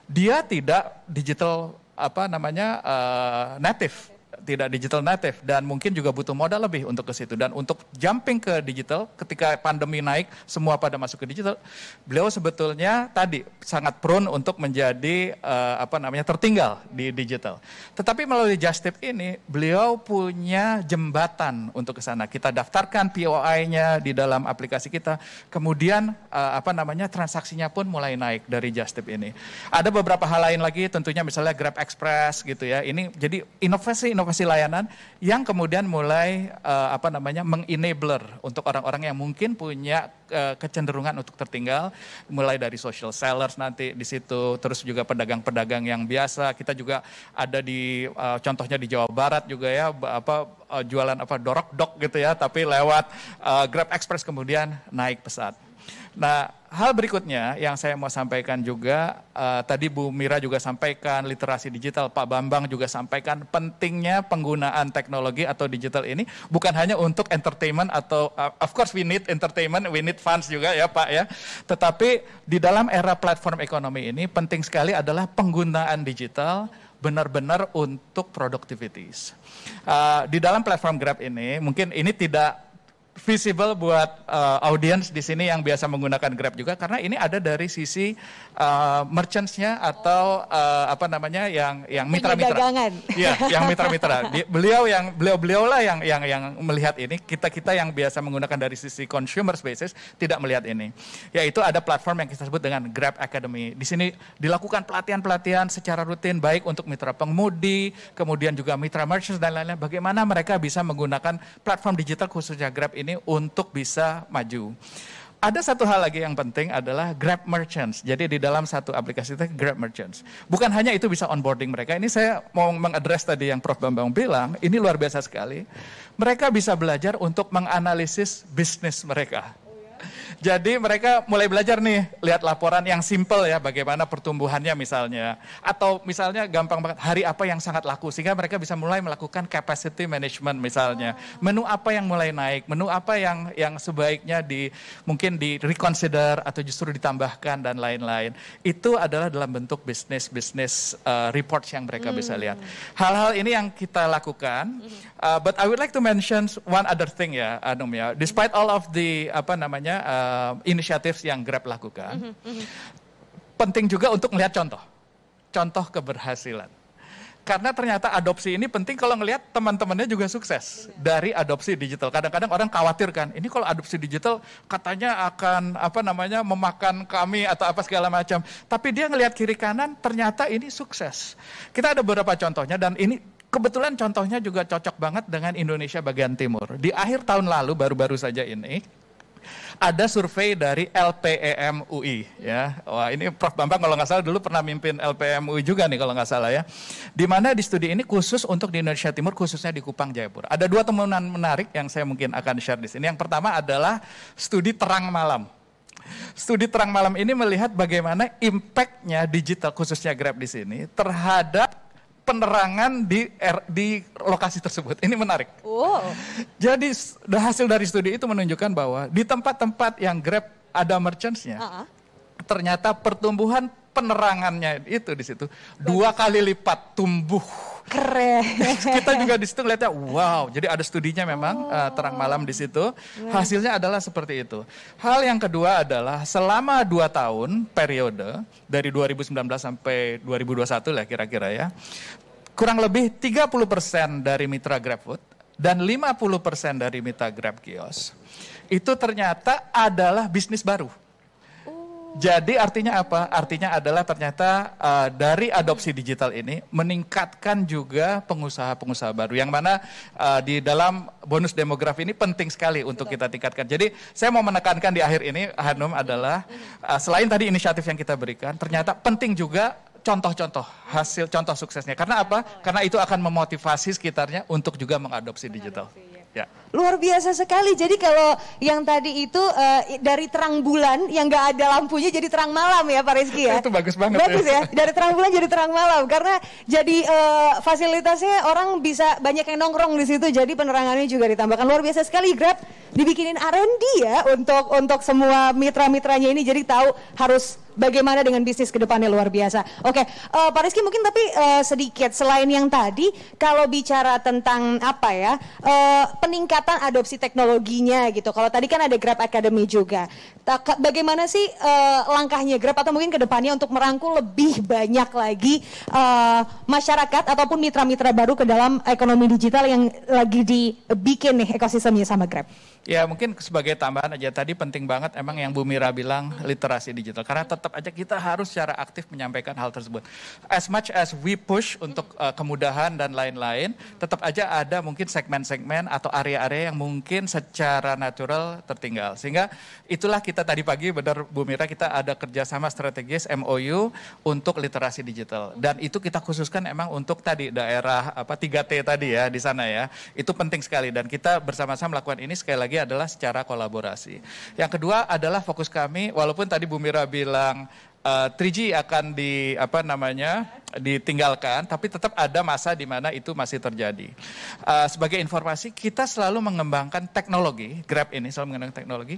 Dia tidak digital apa namanya uh, native tidak digital native dan mungkin juga butuh modal lebih untuk ke situ dan untuk jumping ke digital ketika pandemi naik semua pada masuk ke digital beliau sebetulnya tadi sangat prone untuk menjadi uh, apa namanya tertinggal di digital tetapi melalui Just Tip ini beliau punya jembatan untuk ke sana kita daftarkan POI-nya di dalam aplikasi kita kemudian uh, apa namanya transaksinya pun mulai naik dari Just Tip ini ada beberapa hal lain lagi tentunya misalnya Grab Express gitu ya ini jadi inovasi inovasi kasih layanan yang kemudian mulai uh, apa namanya mengenabler untuk orang-orang yang mungkin punya uh, kecenderungan untuk tertinggal mulai dari social sellers nanti di situ terus juga pedagang-pedagang yang biasa kita juga ada di uh, contohnya di Jawa Barat juga ya apa uh, jualan apa dorok dok gitu ya tapi lewat uh, Grab Express kemudian naik pesat. Nah, hal berikutnya yang saya mau sampaikan juga, uh, tadi Bu Mira juga sampaikan, literasi digital, Pak Bambang juga sampaikan, pentingnya penggunaan teknologi atau digital ini bukan hanya untuk entertainment atau, uh, of course we need entertainment, we need funds juga ya Pak ya, tetapi di dalam era platform ekonomi ini penting sekali adalah penggunaan digital, benar-benar untuk productivities. Uh, di dalam platform Grab ini, mungkin ini tidak visible buat uh, audience di sini yang biasa menggunakan Grab juga karena ini ada dari sisi uh, eh, merchants atau uh, apa namanya yang yang mitra-mitra. Iya, yang mitra-mitra. Beliau yang beliau-beliau lah yang yang yang melihat ini, kita-kita yang biasa menggunakan dari sisi consumer spaces tidak melihat ini. Yaitu ada platform yang kita sebut dengan Grab Academy. Di sini dilakukan pelatihan-pelatihan secara rutin baik untuk mitra pengemudi, kemudian juga mitra merchants dan lain-lain bagaimana mereka bisa menggunakan platform digital khususnya Grab ini ini untuk bisa maju. Ada satu hal lagi yang penting adalah Grab Merchants. Jadi di dalam satu aplikasi itu Grab Merchants. Bukan hanya itu bisa onboarding mereka. Ini saya mau mengadres tadi yang Prof. Bambang bilang, ini luar biasa sekali. Mereka bisa belajar untuk menganalisis bisnis mereka. Jadi mereka mulai belajar nih, lihat laporan yang simple ya, bagaimana pertumbuhannya misalnya. Atau misalnya gampang banget, hari apa yang sangat laku, sehingga mereka bisa mulai melakukan capacity management misalnya. Menu apa yang mulai naik, menu apa yang yang sebaiknya di mungkin di reconsider atau justru ditambahkan dan lain-lain. Itu adalah dalam bentuk bisnis-bisnis uh, eh, reports yang mereka hmm. bisa lihat. Hal-hal ini yang kita lakukan, uh, but I would like to mention one other thing ya, Anum ya. Despite all of the, apa namanya, namanya uh, eh, inisiatif yang Grab lakukan. Mm -hmm. Penting juga untuk melihat contoh. Contoh keberhasilan. Karena ternyata adopsi ini penting kalau ngelihat teman-temannya juga sukses Benar. dari adopsi digital. Kadang-kadang orang khawatir kan, ini kalau adopsi digital katanya akan apa namanya memakan kami atau apa segala macam. Tapi dia ngelihat kiri kanan ternyata ini sukses. Kita ada beberapa contohnya dan ini Kebetulan contohnya juga cocok banget dengan Indonesia bagian timur. Di akhir tahun lalu, baru-baru saja ini, ada survei dari LPEM UI ya. Wah ini Prof Bambang kalau nggak salah dulu pernah mimpin LPEM UI juga nih kalau nggak salah ya. Di mana di studi ini khusus untuk di Indonesia Timur khususnya di Kupang Jayapura. Ada dua temuan menarik yang saya mungkin akan share di sini. Yang pertama adalah studi terang malam. Studi terang malam ini melihat bagaimana impactnya digital khususnya Grab di sini terhadap penerangan di di lokasi tersebut. Ini menarik. Wow. Jadi hasil dari studi itu menunjukkan bahwa di tempat-tempat yang Grab ada merchantsnya, uh ah, huh ah. ternyata pertumbuhan penerangannya itu di situ dua kali lipat tumbuh Keren. kita juga di situ ngeliatnya wow. Jadi ada studinya memang eh, oh. uh, terang malam di situ. Iya. Hasilnya adalah seperti itu. Hal yang kedua adalah selama dua tahun periode dari 2019 sampai 2021 lah kira-kira ya. Kurang lebih 30% dari mitra GrabFood dan 50% dari mitra GrabKios itu ternyata adalah bisnis baru. Jadi artinya apa? Artinya adalah ternyata uh, dari adopsi digital ini meningkatkan juga pengusaha-pengusaha baru yang mana uh, di dalam bonus demografi ini penting sekali untuk kita tingkatkan. Jadi saya mau menekankan di akhir ini Hanum adalah uh, selain tadi inisiatif yang kita berikan, ternyata penting juga contoh-contoh hasil contoh suksesnya. Karena apa? Karena itu akan memotivasi sekitarnya untuk juga mengadopsi digital. Ya. Ya. Luar biasa sekali. Jadi kalau yang tadi itu uh, dari terang bulan yang nggak ada lampunya jadi terang malam ya Pak Rizky ya. itu bagus banget. Bagus ya. ya. Dari terang bulan jadi terang malam karena jadi uh, fasilitasnya orang bisa banyak yang nongkrong di situ. Jadi penerangannya juga ditambahkan luar biasa sekali Grab dibikinin R&D ya untuk untuk semua mitra-mitranya ini jadi tahu harus bagaimana dengan bisnis kedepannya luar biasa. Oke, okay. uh, eh, Pak Rizky mungkin tapi uh, sedikit selain yang tadi, kalau bicara tentang apa ya uh, peningkatan adopsi teknologinya gitu. Kalau tadi kan ada Grab Academy juga. Bagaimana sih uh, langkahnya Grab atau mungkin kedepannya untuk merangkul lebih banyak lagi uh, masyarakat ataupun mitra-mitra baru ke dalam ekonomi digital yang lagi dibikin nih ekosistemnya sama Grab? Ya mungkin sebagai tambahan aja tadi penting banget emang yang Bu Mira bilang literasi digital karena tetap aja kita harus secara aktif menyampaikan hal tersebut. As much as we push untuk uh, kemudahan dan lain-lain, tetap aja ada mungkin segmen-segmen atau area-area yang mungkin secara natural tertinggal. Sehingga itulah kita tadi pagi benar Bu Mira kita ada kerjasama strategis MOU untuk literasi digital dan itu kita khususkan emang untuk tadi daerah apa 3T tadi ya di sana ya. Itu penting sekali dan kita bersama-sama melakukan ini sekali lagi adalah secara kolaborasi. Yang kedua adalah fokus kami, walaupun tadi Bu Mira bilang uh, eh, 3G akan di apa namanya ditinggalkan, tapi tetap ada masa di mana itu masih terjadi. Uh, sebagai informasi, kita selalu mengembangkan teknologi, Grab ini selalu mengembangkan teknologi,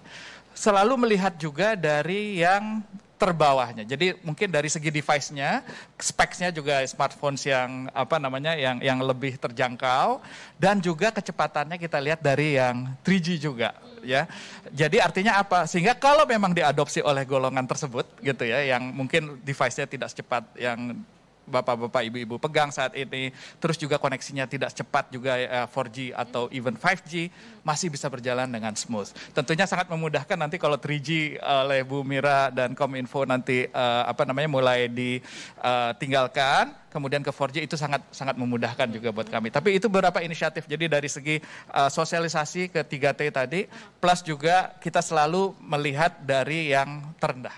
selalu melihat juga dari yang terbawahnya. Jadi mungkin dari segi device-nya, speknya juga smartphone yang apa namanya yang yang lebih terjangkau dan juga kecepatannya kita lihat dari yang 3G juga ya. Jadi artinya apa? Sehingga kalau memang diadopsi oleh golongan tersebut gitu ya yang mungkin device-nya tidak secepat yang bapak-bapak ibu-ibu pegang saat ini, terus juga koneksinya tidak cepat juga 4G eh, atau even 5G masih bisa berjalan dengan smooth. Tentunya sangat memudahkan nanti kalau 3G oleh Bu Mira dan Kominfo nanti eh, apa namanya mulai ditinggalkan, eh, kemudian ke 4G itu sangat sangat memudahkan juga buat kami. Tapi itu beberapa inisiatif. Jadi dari segi sosialisasi ke 3T tadi plus juga kita selalu melihat dari yang terendah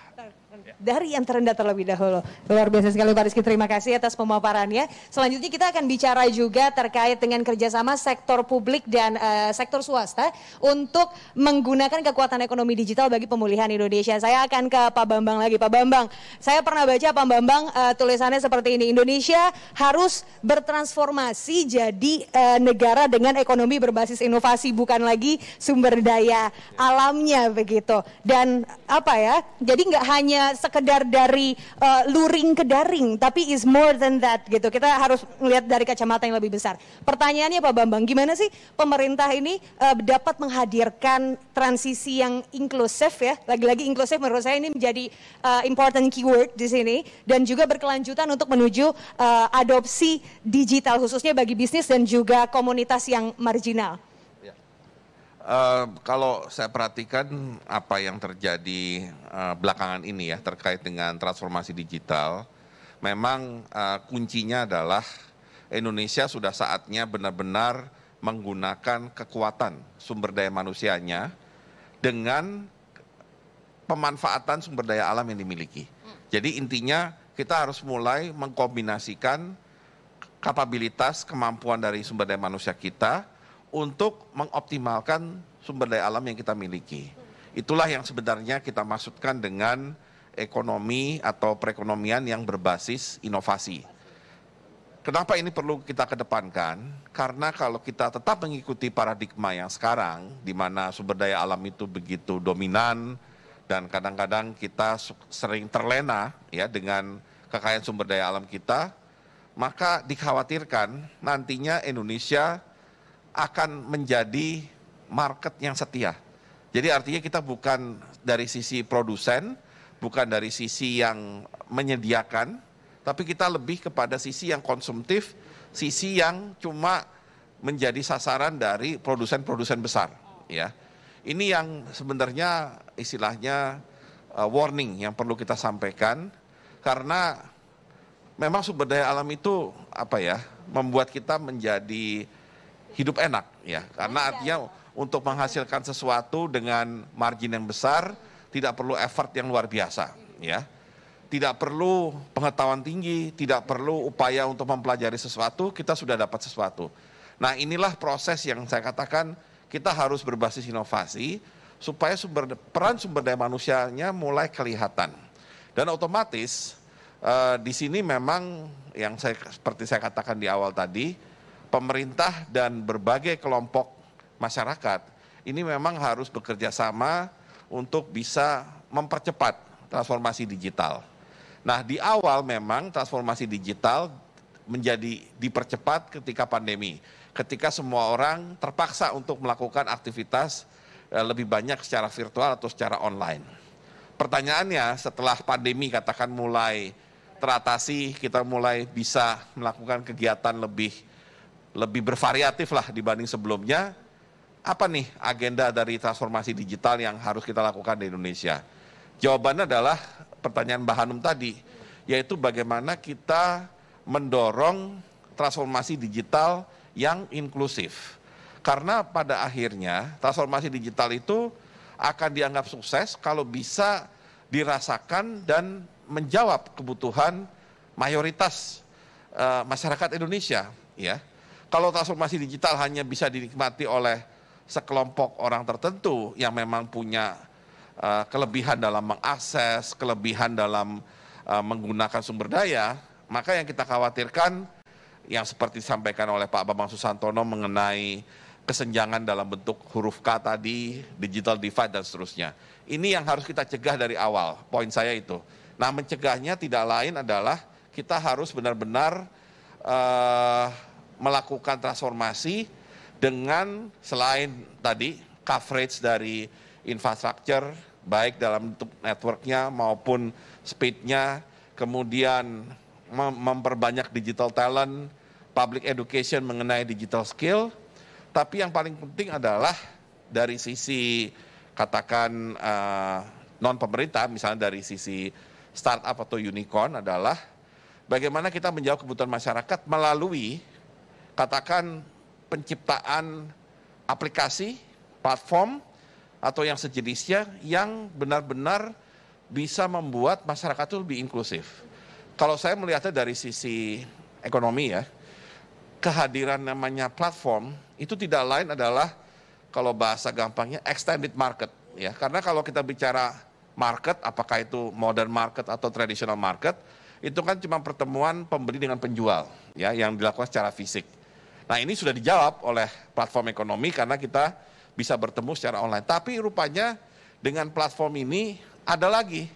dari yang terendah terlebih dahulu. Luar biasa sekali Pak Rizky, terima kasih atas pemaparannya. Selanjutnya kita akan bicara juga terkait dengan kerjasama sektor publik dan uh, sektor swasta untuk menggunakan kekuatan ekonomi digital bagi pemulihan Indonesia. Saya akan ke Pak Bambang lagi. Pak Bambang, saya pernah baca Pak Bambang uh, tulisannya seperti ini, Indonesia harus bertransformasi jadi uh, negara dengan ekonomi berbasis inovasi, bukan lagi sumber daya alamnya begitu. Dan apa ya, jadi nggak hanya sekedar dari uh, luring ke daring, tapi is more than that gitu. Kita harus melihat dari kacamata yang lebih besar. Pertanyaannya Pak Bambang, gimana sih pemerintah ini uh, dapat menghadirkan transisi yang inklusif ya? Lagi-lagi inklusif menurut saya ini menjadi uh, important keyword di sini dan juga berkelanjutan untuk menuju uh, adopsi digital khususnya bagi bisnis dan juga komunitas yang marginal. Eh, kalau saya perhatikan apa yang terjadi uh, belakangan ini ya terkait dengan transformasi digital, memang uh, kuncinya adalah Indonesia sudah saatnya benar-benar menggunakan kekuatan sumber daya manusianya dengan pemanfaatan sumber daya alam yang dimiliki. Jadi intinya kita harus mulai mengkombinasikan kapabilitas kemampuan dari sumber daya manusia kita untuk mengoptimalkan sumber daya alam yang kita miliki. Itulah yang sebenarnya kita maksudkan dengan ekonomi atau perekonomian yang berbasis inovasi. Kenapa ini perlu kita kedepankan? Karena kalau kita tetap mengikuti paradigma yang sekarang, di mana sumber daya alam itu begitu dominan dan kadang-kadang kita sering terlena ya dengan kekayaan sumber daya alam kita, maka dikhawatirkan nantinya Indonesia akan menjadi market yang setia. Jadi artinya kita bukan dari sisi produsen, bukan dari sisi yang menyediakan, tapi kita lebih kepada sisi yang konsumtif, sisi yang cuma menjadi sasaran dari produsen-produsen besar, ya. Ini yang sebenarnya istilahnya uh, warning yang perlu kita sampaikan karena memang sumber daya alam itu apa ya, membuat kita menjadi hidup enak ya karena artinya untuk menghasilkan sesuatu dengan margin yang besar tidak perlu effort yang luar biasa ya tidak perlu pengetahuan tinggi tidak perlu upaya untuk mempelajari sesuatu kita sudah dapat sesuatu nah inilah proses yang saya katakan kita harus berbasis inovasi supaya sumber peran sumber daya manusianya mulai kelihatan dan otomatis uh, di sini memang yang saya seperti saya katakan di awal tadi pemerintah dan berbagai kelompok masyarakat ini memang harus bekerja sama untuk bisa mempercepat transformasi digital. Nah, di awal memang transformasi digital menjadi dipercepat ketika pandemi, ketika semua orang terpaksa untuk melakukan aktivitas eh, lebih banyak secara virtual atau secara online. Pertanyaannya, setelah pandemi katakan mulai teratasi, kita mulai bisa melakukan kegiatan lebih lebih bervariatif lah dibanding sebelumnya. Apa nih agenda dari transformasi digital yang harus kita lakukan di Indonesia? Jawabannya adalah pertanyaan Mbak Hanum tadi, yaitu bagaimana kita mendorong transformasi digital yang inklusif. Karena pada akhirnya transformasi digital itu akan dianggap sukses kalau bisa dirasakan dan menjawab kebutuhan mayoritas uh, masyarakat Indonesia, ya. Kalau transformasi digital hanya bisa dinikmati oleh sekelompok orang tertentu yang memang punya uh, kelebihan dalam mengakses, kelebihan dalam uh, menggunakan sumber daya, maka yang kita khawatirkan yang seperti disampaikan oleh Pak Bambang Susantono mengenai kesenjangan dalam bentuk huruf K tadi, digital divide dan seterusnya. Ini yang harus kita cegah dari awal, poin saya itu. Nah mencegahnya tidak lain adalah kita harus benar-benar eh, melakukan transformasi dengan selain tadi coverage dari infrastruktur baik dalam bentuk networknya maupun speednya, kemudian memperbanyak digital talent, public education mengenai digital skill, tapi yang paling penting adalah dari sisi katakan uh, eh, non pemerintah, misalnya dari sisi startup atau unicorn adalah bagaimana kita menjawab kebutuhan masyarakat melalui katakan penciptaan aplikasi, platform, atau yang sejenisnya yang benar-benar bisa membuat masyarakat itu lebih inklusif. Kalau saya melihatnya dari sisi ekonomi ya, kehadiran namanya platform itu tidak lain adalah kalau bahasa gampangnya extended market ya. Karena kalau kita bicara market apakah itu modern market atau traditional market itu kan cuma pertemuan pembeli dengan penjual ya yang dilakukan secara fisik. Nah ini sudah dijawab oleh platform ekonomi karena kita bisa bertemu secara online. Tapi rupanya dengan platform ini ada lagi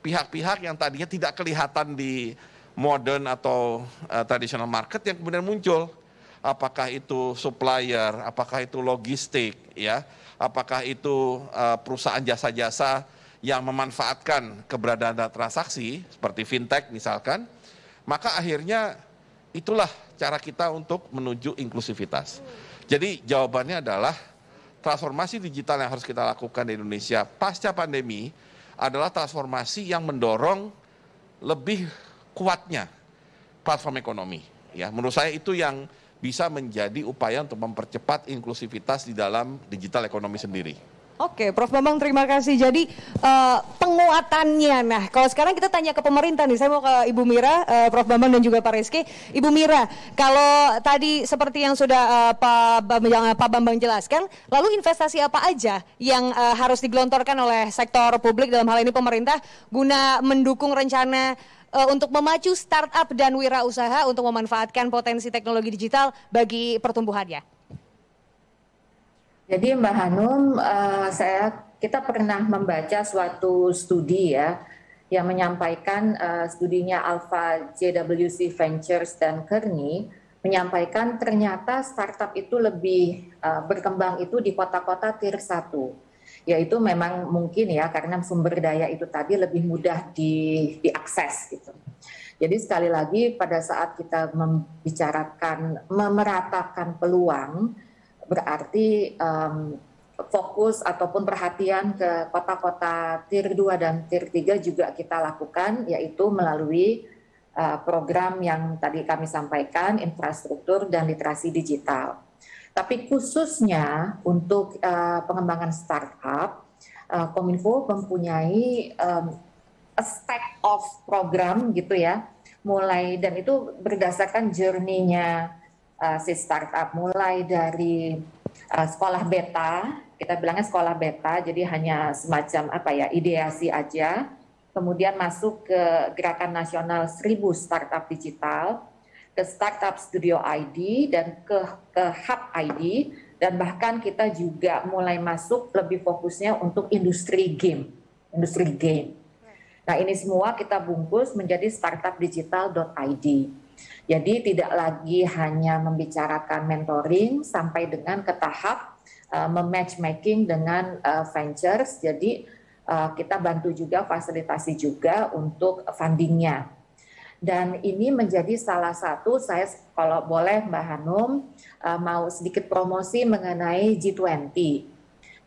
pihak-pihak yang tadinya tidak kelihatan di modern atau uh, traditional market yang kemudian muncul. Apakah itu supplier, apakah itu logistik, ya, apakah itu uh, perusahaan jasa-jasa yang memanfaatkan keberadaan transaksi seperti fintech misalkan, maka akhirnya itulah cara kita untuk menuju inklusivitas. Jadi jawabannya adalah transformasi digital yang harus kita lakukan di Indonesia pasca pandemi adalah transformasi yang mendorong lebih kuatnya platform ekonomi. Ya, menurut saya itu yang bisa menjadi upaya untuk mempercepat inklusivitas di dalam digital ekonomi sendiri. Oke, Prof. Bambang terima kasih. Jadi uh, penguatannya, nah kalau sekarang kita tanya ke pemerintah nih, saya mau ke Ibu Mira, uh, Prof. Bambang dan juga Pak Reski. Ibu Mira, kalau tadi seperti yang sudah uh, Pak, Bambang, Pak Bambang jelaskan, lalu investasi apa aja yang uh, harus digelontorkan oleh sektor publik dalam hal ini pemerintah guna mendukung rencana uh, untuk memacu startup dan wirausaha untuk memanfaatkan potensi teknologi digital bagi pertumbuhannya? Jadi Mbak Hanum, uh, saya kita pernah membaca suatu studi ya yang menyampaikan uh, studinya Alpha JWC Ventures dan Kearney menyampaikan ternyata startup itu lebih uh, berkembang itu di kota-kota tier 1 yaitu memang mungkin ya karena sumber daya itu tadi lebih mudah di diakses gitu. Jadi sekali lagi pada saat kita membicarakan memeratakan peluang berarti um, fokus ataupun perhatian ke kota-kota tier 2 dan tier 3 juga kita lakukan yaitu melalui uh, program yang tadi kami sampaikan infrastruktur dan literasi digital. Tapi khususnya untuk uh, pengembangan startup, uh, Kominfo mempunyai um, a stack of program gitu ya, mulai dan itu berdasarkan journey-nya Eh, si startup mulai dari eh, sekolah beta, kita bilangnya sekolah beta, jadi hanya semacam apa ya ideasi aja, kemudian masuk ke gerakan nasional seribu startup digital, ke startup studio ID dan ke ke hub ID dan bahkan kita juga mulai masuk lebih fokusnya untuk industri game, industri game. Nah, ini semua kita bungkus menjadi startupdigital.id. Jadi tidak lagi hanya membicarakan mentoring sampai dengan ke tahap uh, mematchmaking dengan uh, ventures. Jadi uh, kita bantu juga fasilitasi juga untuk fundingnya. Dan ini menjadi salah satu saya kalau boleh Mbak Hanum uh, mau sedikit promosi mengenai G20.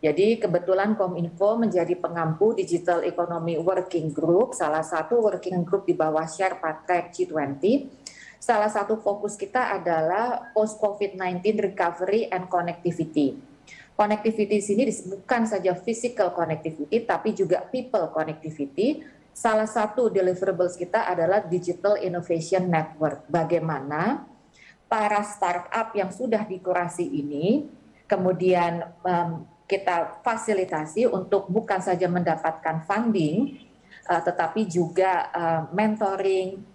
Jadi kebetulan Kominfo menjadi pengampu Digital Economy Working Group, salah satu working group di bawah Share Patrick G20 salah satu fokus kita adalah post COVID-19 recovery and connectivity. Connectivity di sini bukan saja physical connectivity, tapi juga people connectivity. Salah satu deliverables kita adalah digital innovation network. Bagaimana para startup yang sudah dikurasi ini, kemudian um, kita fasilitasi untuk bukan saja mendapatkan funding, uh, tetapi juga uh, mentoring,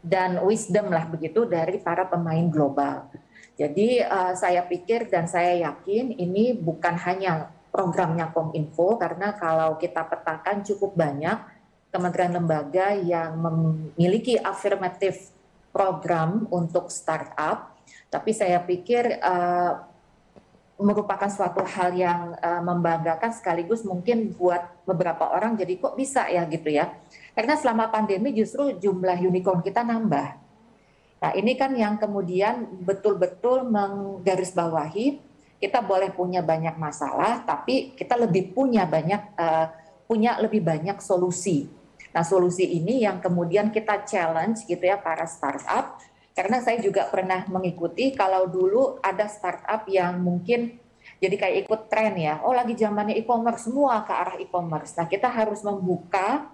dan wisdom lah begitu dari para pemain global. Jadi uh, saya pikir dan saya yakin ini bukan hanya programnya Kominfo karena kalau kita petakan cukup banyak kementerian lembaga yang memiliki affirmative program untuk startup, tapi saya pikir uh, merupakan suatu hal yang uh, membanggakan sekaligus mungkin buat beberapa orang jadi kok bisa ya gitu ya karena selama pandemi justru jumlah unicorn kita nambah. Nah ini kan yang kemudian betul-betul menggarisbawahi kita boleh punya banyak masalah, tapi kita lebih punya banyak uh, punya lebih banyak solusi. Nah solusi ini yang kemudian kita challenge gitu ya para startup karena saya juga pernah mengikuti kalau dulu ada startup yang mungkin jadi kayak ikut tren ya. Oh lagi zamannya e-commerce semua ke arah e-commerce. Nah kita harus membuka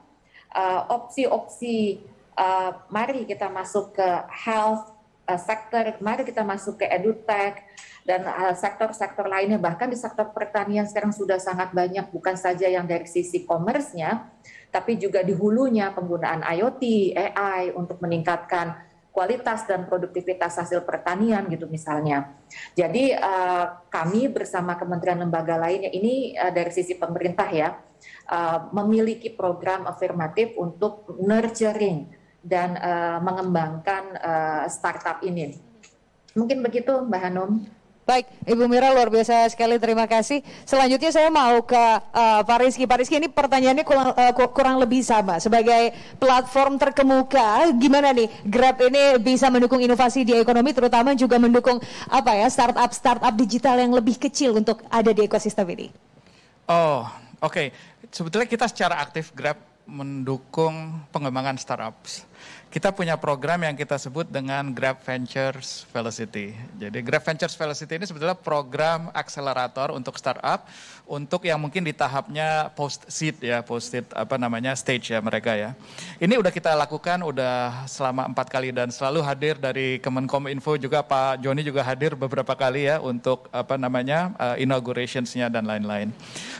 Eh, opsi-opsi uh, mari kita masuk ke health uh, sector, mari kita masuk ke edutech dan sektor-sektor lainnya bahkan di sektor pertanian sekarang sudah sangat banyak bukan saja yang dari sisi komersnya tapi juga di hulunya penggunaan IoT, AI untuk meningkatkan kualitas dan produktivitas hasil pertanian gitu misalnya. Jadi kami bersama kementerian lembaga lainnya ini dari sisi pemerintah ya Eh, memiliki program afirmatif untuk nurturing dan uh, mengembangkan uh, startup ini. Mungkin begitu Mbak Hanum. Baik, Ibu Mira luar biasa sekali terima kasih. Selanjutnya saya mau ke uh, Pak Rizky. Pak Rizky ini pertanyaannya kurang, uh, kurang lebih sama. Sebagai platform terkemuka, gimana nih Grab ini bisa mendukung inovasi di ekonomi, terutama juga mendukung apa ya startup startup digital yang lebih kecil untuk ada di ekosistem ini? Oh, Oke, okay. sebetulnya kita secara aktif Grab mendukung pengembangan startups. Kita punya program yang kita sebut dengan Grab Ventures Velocity. Jadi Grab Ventures Velocity ini sebetulnya program akselerator untuk startup untuk yang mungkin di tahapnya post seed ya, post seed apa namanya stage ya mereka ya. Ini udah kita lakukan udah selama empat kali dan selalu hadir dari Kemenkom Info juga Pak Joni juga hadir beberapa kali ya untuk apa namanya uh, inaugurationsnya dan lain-lain.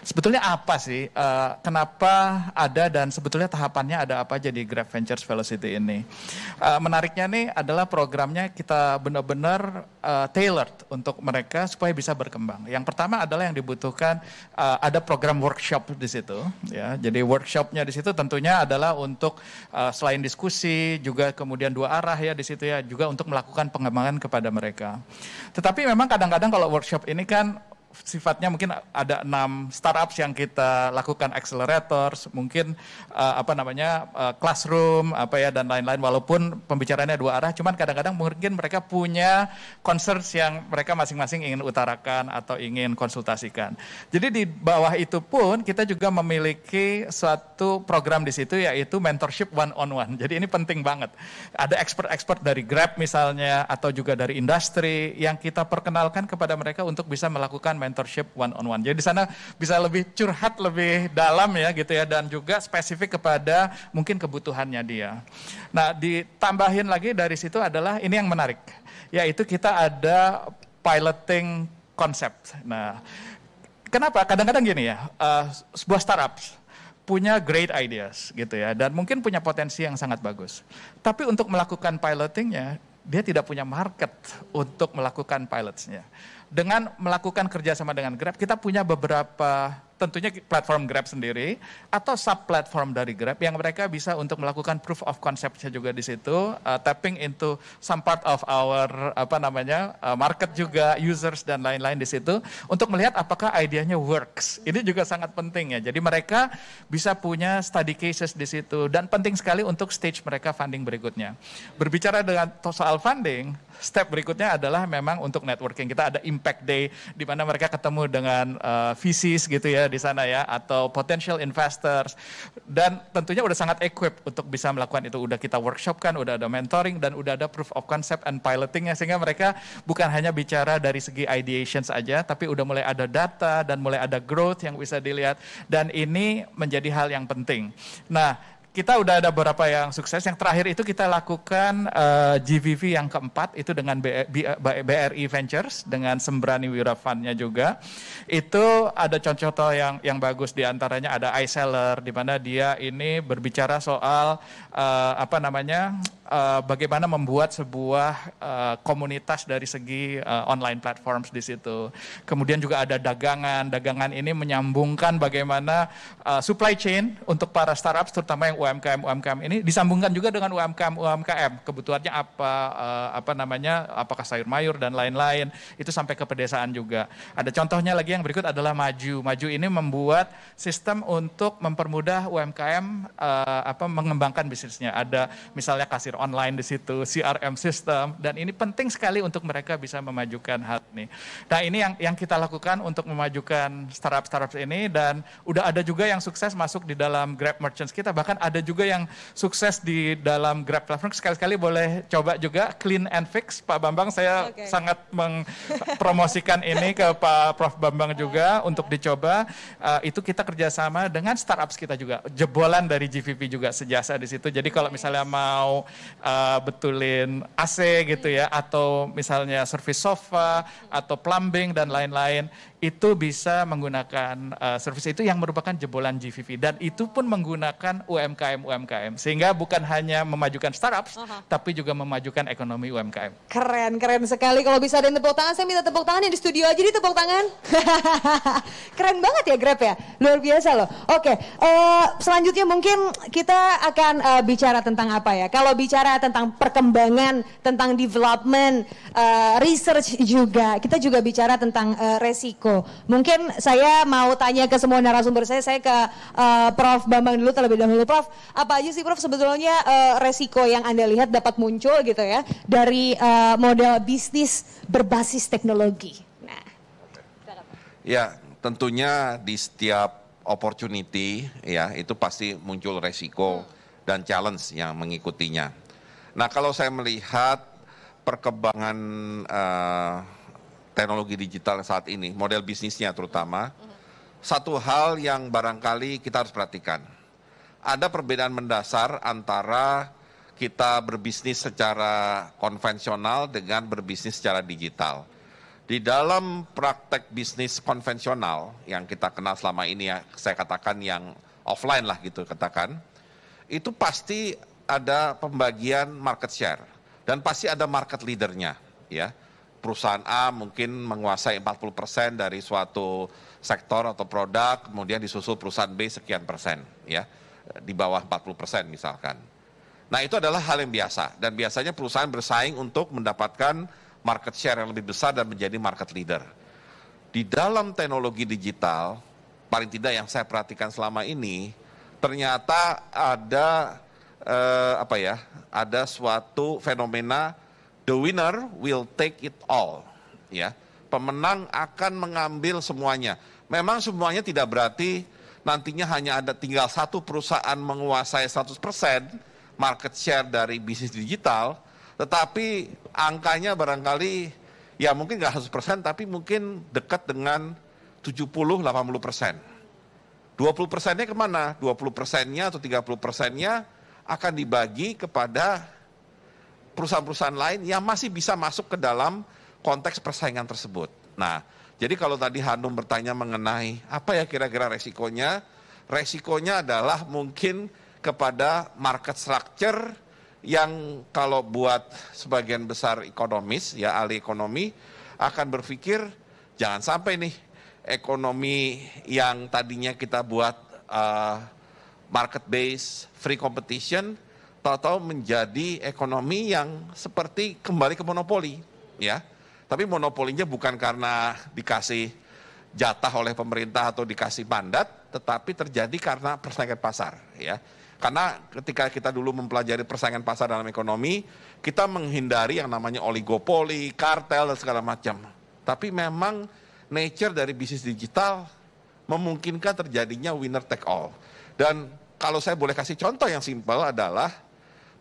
Sebetulnya apa sih uh, kenapa ada dan sebetulnya tahapannya ada apa jadi di Grab Ventures Velocity ini? Uh, menariknya nih adalah programnya kita benar-benar uh, tailored untuk mereka supaya bisa berkembang. Yang pertama adalah yang dibutuhkan uh, ada program workshop di situ, ya. Jadi workshopnya di situ tentunya adalah untuk uh, selain diskusi juga kemudian dua arah ya di situ ya juga untuk melakukan pengembangan kepada mereka. Tetapi memang kadang-kadang kalau workshop ini kan sifatnya mungkin ada enam startup yang kita lakukan accelerators, mungkin uh, apa namanya uh, classroom, apa ya dan lain-lain. Walaupun pembicaraannya dua arah, cuman kadang-kadang mungkin mereka punya concerns yang mereka masing-masing ingin utarakan atau ingin konsultasikan. Jadi di bawah itu pun kita juga memiliki suatu program di situ yaitu mentorship one on one. Jadi ini penting banget. Ada expert-expert dari Grab misalnya atau juga dari industri yang kita perkenalkan kepada mereka untuk bisa melakukan mentorship one on one. Jadi di sana bisa lebih curhat lebih dalam ya gitu ya dan juga spesifik kepada mungkin kebutuhannya dia. Nah, ditambahin lagi dari situ adalah ini yang menarik, yaitu kita ada piloting konsep. Nah, kenapa? Kadang-kadang gini ya, uh, sebuah startup punya great ideas gitu ya dan mungkin punya potensi yang sangat bagus. Tapi untuk melakukan pilotingnya dia tidak punya market untuk melakukan pilotsnya dengan melakukan kerjasama dengan Grab, kita punya beberapa tentunya platform Grab sendiri atau sub platform dari Grab yang mereka bisa untuk melakukan proof of conceptnya juga di situ uh, tapping into some part of our apa namanya uh, market juga users dan lain-lain di situ untuk melihat apakah idenya works ini juga sangat penting ya jadi mereka bisa punya study cases di situ dan penting sekali untuk stage mereka funding berikutnya berbicara dengan soal funding step berikutnya adalah memang untuk networking kita ada impact day di mana mereka ketemu dengan uh, VCs gitu ya di sana ya atau potential investors dan tentunya udah sangat equip untuk bisa melakukan itu. Udah kita workshop kan, udah ada mentoring dan udah ada proof of concept and pilotingnya sehingga mereka bukan hanya bicara dari segi ideations saja tapi udah mulai ada data dan mulai ada growth yang bisa dilihat dan ini menjadi hal yang penting. Nah, kita udah ada beberapa yang sukses. Yang terakhir itu kita lakukan uh, eh, GVV yang keempat itu dengan BRI e Ventures dengan Sembrani Wira juga. Itu ada contoh-contoh yang yang bagus diantaranya ada iSeller di mana dia ini berbicara soal uh, apa namanya? Uh, bagaimana membuat sebuah uh, komunitas dari segi uh, online platforms di situ. Kemudian juga ada dagangan. Dagangan ini menyambungkan bagaimana uh, supply chain untuk para startups terutama yang UMKM-UMKM ini disambungkan juga dengan UMKM-UMKM kebutuhannya apa eh, apa namanya apakah sayur mayur dan lain-lain itu sampai ke pedesaan juga. Ada contohnya lagi yang berikut adalah Maju. Maju ini membuat sistem untuk mempermudah UMKM eh, apa mengembangkan bisnisnya. Ada misalnya kasir online di situ, CRM system dan ini penting sekali untuk mereka bisa memajukan hal ini. Nah, ini yang yang kita lakukan untuk memajukan startup-startup ini dan udah ada juga yang sukses masuk di dalam Grab Merchants kita bahkan ada ada juga yang sukses di dalam Grab Platform. Sekali-sekali boleh coba juga clean and fix. Pak Bambang saya okay. sangat mempromosikan ini ke Pak Prof Bambang juga untuk dicoba. Uh, itu kita kerjasama dengan startups kita juga. Jebolan dari GVP juga sejasa di situ. Jadi kalau misalnya mau uh, betulin AC gitu ya iya. atau misalnya service sofa mm-hmm. atau plumbing dan lain-lain itu bisa menggunakan uh, service itu yang merupakan jebolan GVV dan itu pun menggunakan UMKM UMKM sehingga bukan hanya memajukan startups uh -huh. tapi juga memajukan ekonomi UMKM. Keren keren sekali kalau bisa ada yang tepuk tangan saya minta tepuk tangan yang di studio aja di tepuk tangan. keren banget ya Grab ya luar biasa loh. Oke uh, selanjutnya mungkin kita akan uh, bicara tentang apa ya? Kalau bicara tentang perkembangan tentang development uh, research juga kita juga bicara tentang uh, resiko Eko. Mungkin saya mau tanya ke semua narasumber saya, saya ke uh, Prof Bambang dulu terlebih dahulu. Prof, apa aja sih Prof sebetulnya uh, resiko yang Anda lihat dapat muncul gitu ya dari uh, model bisnis berbasis teknologi? Nah. Ya, tentunya di setiap opportunity ya itu pasti muncul resiko hmm. dan challenge yang mengikutinya. Nah, kalau saya melihat perkembangan uh, teknologi digital saat ini, model bisnisnya terutama, satu hal yang barangkali kita harus perhatikan. Ada perbedaan mendasar antara kita berbisnis secara konvensional dengan berbisnis secara digital. Di dalam praktek bisnis konvensional yang kita kenal selama ini ya, saya katakan yang offline lah gitu katakan, itu pasti ada pembagian market share dan pasti ada market leadernya ya perusahaan A mungkin menguasai 40% dari suatu sektor atau produk, kemudian disusul perusahaan B sekian persen, ya, di bawah 40 persen misalkan. Nah itu adalah hal yang biasa, dan biasanya perusahaan bersaing untuk mendapatkan market share yang lebih besar dan menjadi market leader. Di dalam teknologi digital, paling tidak yang saya perhatikan selama ini, ternyata ada eh, apa ya, ada suatu fenomena The winner will take it all. Ya, pemenang akan mengambil semuanya. Memang semuanya tidak berarti nantinya hanya ada tinggal satu perusahaan menguasai 100% market share dari bisnis digital, tetapi angkanya barangkali ya mungkin nggak 100% tapi mungkin dekat dengan 70-80%. 20 persennya kemana? 20 persennya atau 30 persennya akan dibagi kepada perusahaan-perusahaan lain yang masih bisa masuk ke dalam konteks persaingan tersebut. Nah, jadi kalau tadi Hanum bertanya mengenai apa ya kira-kira resikonya, resikonya adalah mungkin kepada market structure yang kalau buat sebagian besar ekonomis, ya ahli ekonomi, akan berpikir jangan sampai nih ekonomi yang tadinya kita buat uh, eh, market base free competition tahu-tahu menjadi ekonomi yang seperti kembali ke monopoli, ya. Tapi monopolinya bukan karena dikasih jatah oleh pemerintah atau dikasih mandat, tetapi terjadi karena persaingan pasar, ya. Karena ketika kita dulu mempelajari persaingan pasar dalam ekonomi, kita menghindari yang namanya oligopoli, kartel dan segala macam. Tapi memang nature dari bisnis digital memungkinkan terjadinya winner take all. Dan kalau saya boleh kasih contoh yang simpel adalah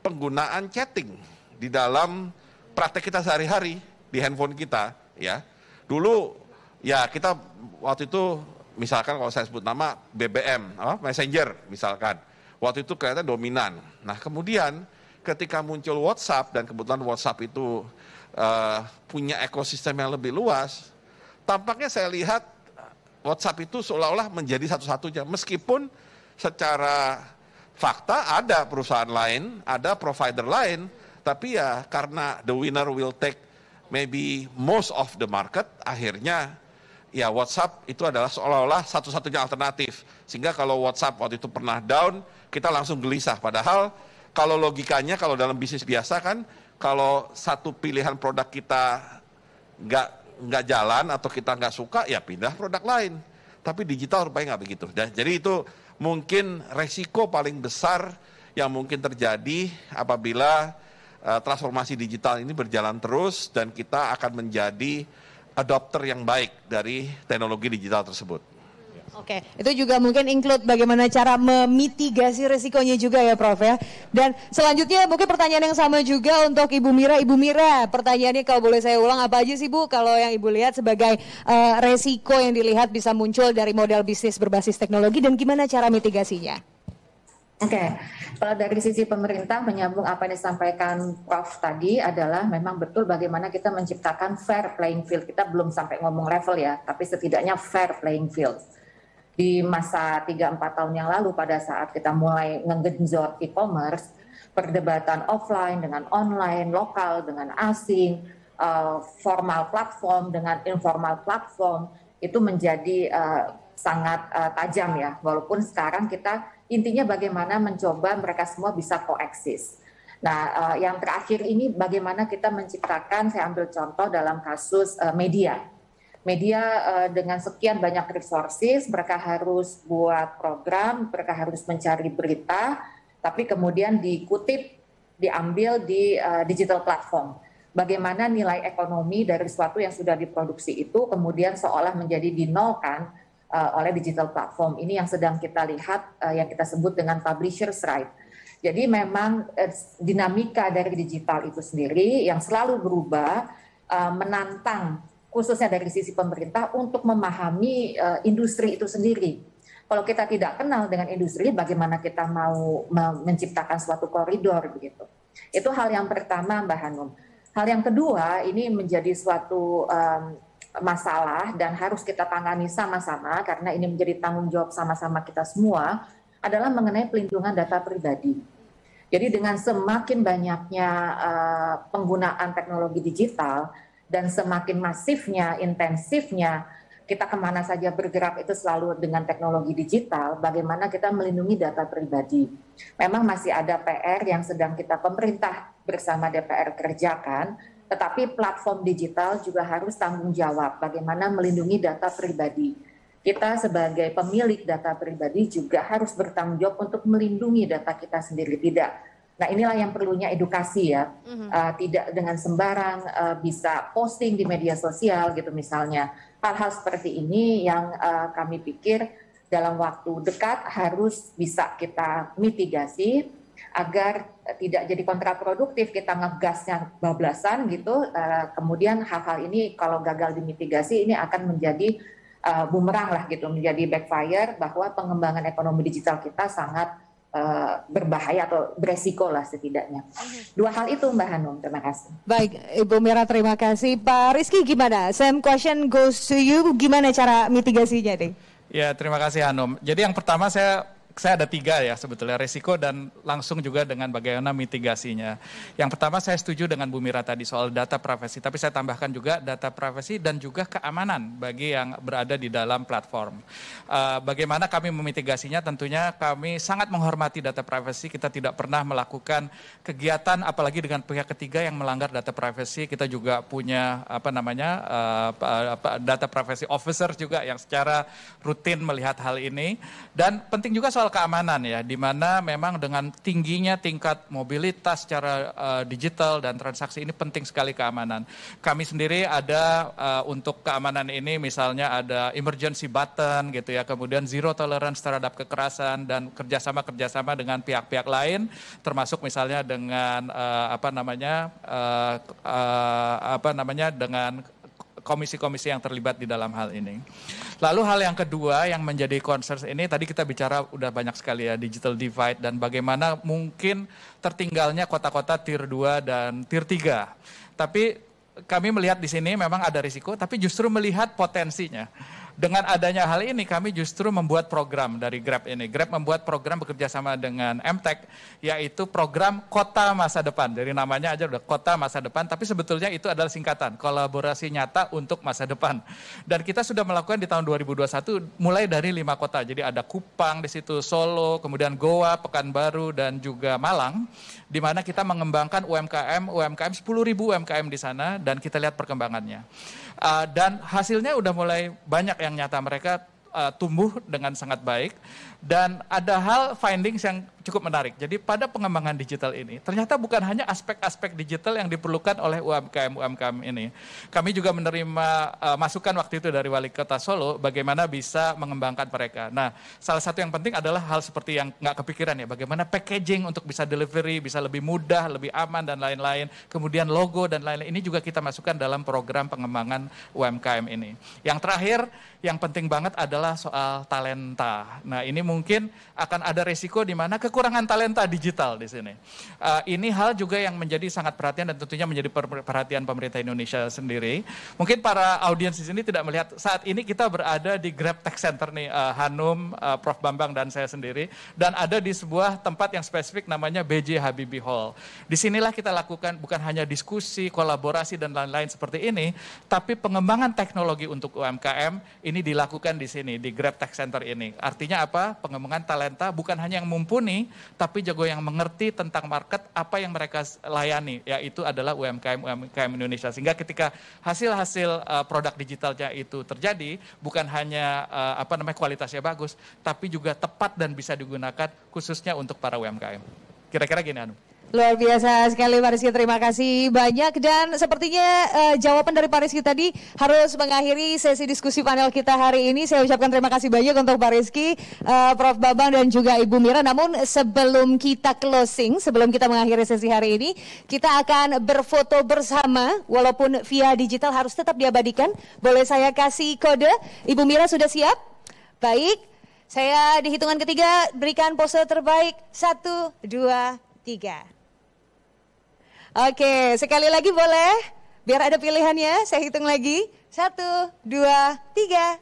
penggunaan chatting di dalam praktek kita sehari-hari di handphone kita ya. Dulu ya kita waktu itu misalkan kalau saya sebut nama BBM, apa Messenger misalkan. Waktu itu kelihatan dominan. Nah, kemudian ketika muncul WhatsApp dan kebetulan WhatsApp itu uh, punya ekosistem yang lebih luas, tampaknya saya lihat eh, WhatsApp itu seolah-olah menjadi satu-satunya meskipun secara Fakta ada perusahaan lain, ada provider lain, tapi ya karena the winner will take maybe most of the market, akhirnya ya WhatsApp itu adalah seolah-olah satu-satunya alternatif. Sehingga kalau WhatsApp waktu itu pernah down, kita langsung gelisah. Padahal kalau logikanya kalau dalam bisnis biasa kan, kalau satu pilihan produk kita nggak nggak jalan atau kita nggak suka, ya pindah produk lain. Tapi digital rupanya nggak begitu. jadi itu mungkin resiko paling besar yang mungkin terjadi apabila uh, transformasi digital ini berjalan terus dan kita akan menjadi adopter yang baik dari teknologi digital tersebut. Oke, itu juga mungkin include bagaimana cara memitigasi resikonya juga ya Prof ya. Dan selanjutnya mungkin pertanyaan yang sama juga untuk Ibu Mira. Ibu Mira, pertanyaannya kalau boleh saya ulang apa aja sih Bu kalau yang Ibu lihat sebagai uh, resiko yang dilihat bisa muncul dari model bisnis berbasis teknologi dan gimana cara mitigasinya? Oke, okay. kalau dari sisi pemerintah menyambung apa yang disampaikan Prof tadi adalah memang betul bagaimana kita menciptakan fair playing field. Kita belum sampai ngomong level ya, tapi setidaknya fair playing field di masa 3-4 tahun yang lalu pada saat kita mulai ngegenjot e-commerce, perdebatan offline dengan online, lokal dengan asing, eh, formal platform dengan informal platform itu menjadi eh, sangat eh, tajam ya. Walaupun sekarang kita intinya bagaimana mencoba mereka semua bisa koeksis. Nah, yang terakhir ini bagaimana kita menciptakan, saya ambil contoh dalam kasus media media uh, dengan sekian banyak resources, mereka harus buat program, mereka harus mencari berita, tapi kemudian dikutip, diambil di uh, digital platform. Bagaimana nilai ekonomi dari sesuatu yang sudah diproduksi itu kemudian seolah menjadi dinolkan uh, eh, oleh digital platform. Ini yang sedang kita lihat, uh, yang kita sebut dengan publisher's right. Jadi memang uh, dinamika dari digital itu sendiri yang selalu berubah, menantang khususnya dari sisi pemerintah untuk memahami eh, industri itu sendiri. Kalau kita tidak kenal dengan industri, bagaimana kita mau menciptakan suatu koridor begitu? Itu hal yang pertama, Mbak Hanum. Hal yang kedua, ini menjadi suatu um, masalah dan harus kita tangani sama-sama karena ini menjadi tanggung jawab sama-sama kita semua adalah mengenai pelindungan data pribadi. Jadi dengan semakin banyaknya uh, penggunaan teknologi digital, dan semakin masifnya, intensifnya kita kemana saja bergerak itu selalu dengan teknologi digital, bagaimana kita melindungi data pribadi. Memang masih ada PR yang sedang kita pemerintah bersama DPR kerjakan, tetapi platform digital juga harus tanggung jawab bagaimana melindungi data pribadi. Kita sebagai pemilik data pribadi juga harus bertanggung jawab untuk melindungi data kita sendiri, tidak Nah inilah yang perlunya edukasi ya, mm-hmm. uh, tidak dengan sembarang uh, bisa posting di media sosial gitu misalnya. Hal-hal seperti ini yang uh, kami pikir dalam waktu dekat harus bisa kita mitigasi agar tidak jadi kontraproduktif kita ngegasnya bablasan gitu. Uh, kemudian hal-hal ini kalau gagal dimitigasi ini akan menjadi uh, bumerang lah gitu, menjadi backfire bahwa pengembangan ekonomi digital kita sangat Eh, berbahaya atau beresiko lah setidaknya. Mhm. Dua hal itu Mbak Hanum, terima kasih. Baik, Ibu Mira terima kasih. Pak Rizky gimana? Same question goes to you, gimana cara mitigasinya nih? Ya, terima kasih Hanum. Jadi yang pertama saya saya ada tiga ya sebetulnya risiko dan langsung juga dengan bagaimana mitigasinya. Yang pertama saya setuju dengan Bu Mira tadi soal data profesi, tapi saya tambahkan juga data profesi dan juga keamanan bagi yang berada di dalam platform. Eh, bagaimana kami memitigasinya? Tentunya kami sangat menghormati data privasi. Kita tidak pernah melakukan kegiatan apalagi dengan pihak ketiga yang melanggar data privasi. Kita juga punya apa namanya eh, data privasi officer juga yang secara rutin melihat hal ini. Dan penting juga soal soal keamanan ya, di mana memang dengan tingginya tingkat mobilitas secara uh, digital dan transaksi ini penting sekali keamanan. Kami sendiri ada uh, untuk keamanan ini misalnya ada emergency button gitu ya, kemudian zero tolerance terhadap kekerasan dan kerjasama-kerjasama dengan pihak-pihak lain, termasuk misalnya dengan uh, apa namanya uh, uh, apa namanya dengan komisi-komisi yang terlibat di dalam hal ini. Lalu hal yang kedua yang menjadi concern ini tadi kita bicara udah banyak sekali ya digital divide dan bagaimana mungkin tertinggalnya kota-kota tier 2 dan tier 3. Tapi kami melihat di sini memang ada risiko tapi justru melihat potensinya dengan adanya hal ini kami justru membuat program dari Grab ini. Grab membuat program bekerja sama dengan Mtek, yaitu program Kota Masa Depan. Jadi namanya aja udah Kota Masa Depan tapi sebetulnya itu adalah singkatan kolaborasi nyata untuk masa depan. Dan kita sudah melakukan di tahun 2021 mulai dari lima kota. Jadi ada Kupang di situ, Solo, kemudian Goa, Pekanbaru dan juga Malang di mana kita mengembangkan UMKM, UMKM 10.000 UMKM di sana dan kita lihat perkembangannya. Ah, dan hasilnya udah mulai banyak yang nyata mereka ah, tumbuh dengan sangat baik. Dan ada hal findings yang cukup menarik. Jadi pada pengembangan digital ini, ternyata bukan hanya aspek-aspek digital yang diperlukan oleh UMKM-UMKM ini. Kami juga menerima uh, masukan waktu itu dari Wali Kota Solo, bagaimana bisa mengembangkan mereka. Nah, salah satu yang penting adalah hal seperti yang nggak kepikiran ya, bagaimana packaging untuk bisa delivery, bisa lebih mudah, lebih aman, dan lain-lain. Kemudian logo dan lain-lain, ini juga kita masukkan dalam program pengembangan UMKM ini. Yang terakhir, yang penting banget adalah soal talenta. Nah, ini mungkin mungkin akan ada resiko di mana kekurangan talenta digital di sini. Eh, ini hal juga yang menjadi sangat perhatian dan tentunya menjadi perhatian pemerintah Indonesia sendiri. Mungkin para audiens di sini tidak melihat saat ini kita berada di Grab Tech Center nih, eh, Hanum, eh, Prof Bambang dan saya sendiri dan ada di sebuah tempat yang spesifik namanya BJ Habibie Hall. Di sinilah kita lakukan bukan hanya diskusi, kolaborasi dan lain-lain seperti ini, tapi pengembangan teknologi untuk UMKM ini dilakukan di sini di Grab Tech Center ini. Artinya apa? pengembangan talenta bukan hanya yang mumpuni, tapi jago yang mengerti tentang market apa yang mereka layani, yaitu adalah UMKM UMKM Indonesia. Sehingga ketika hasil-hasil uh, produk digitalnya itu terjadi, bukan hanya uh, apa namanya kualitasnya bagus, tapi juga tepat dan bisa digunakan khususnya untuk para UMKM. Kira-kira gini Anu. Luar biasa sekali Pak Rizky, terima kasih banyak dan sepertinya uh, jawaban dari Pak Rizky tadi harus mengakhiri sesi diskusi panel kita hari ini. Saya ucapkan terima kasih banyak untuk Pak Rizky, uh, Prof Babang dan juga Ibu Mira. Namun sebelum kita closing, sebelum kita mengakhiri sesi hari ini, kita akan berfoto bersama walaupun via digital harus tetap diabadikan. Boleh saya kasih kode? Ibu Mira sudah siap? Baik. Saya di hitungan ketiga berikan pose terbaik. Satu, dua, tiga. Oke, sekali lagi boleh? Biar ada pilihannya, saya hitung lagi. Satu, dua, tiga.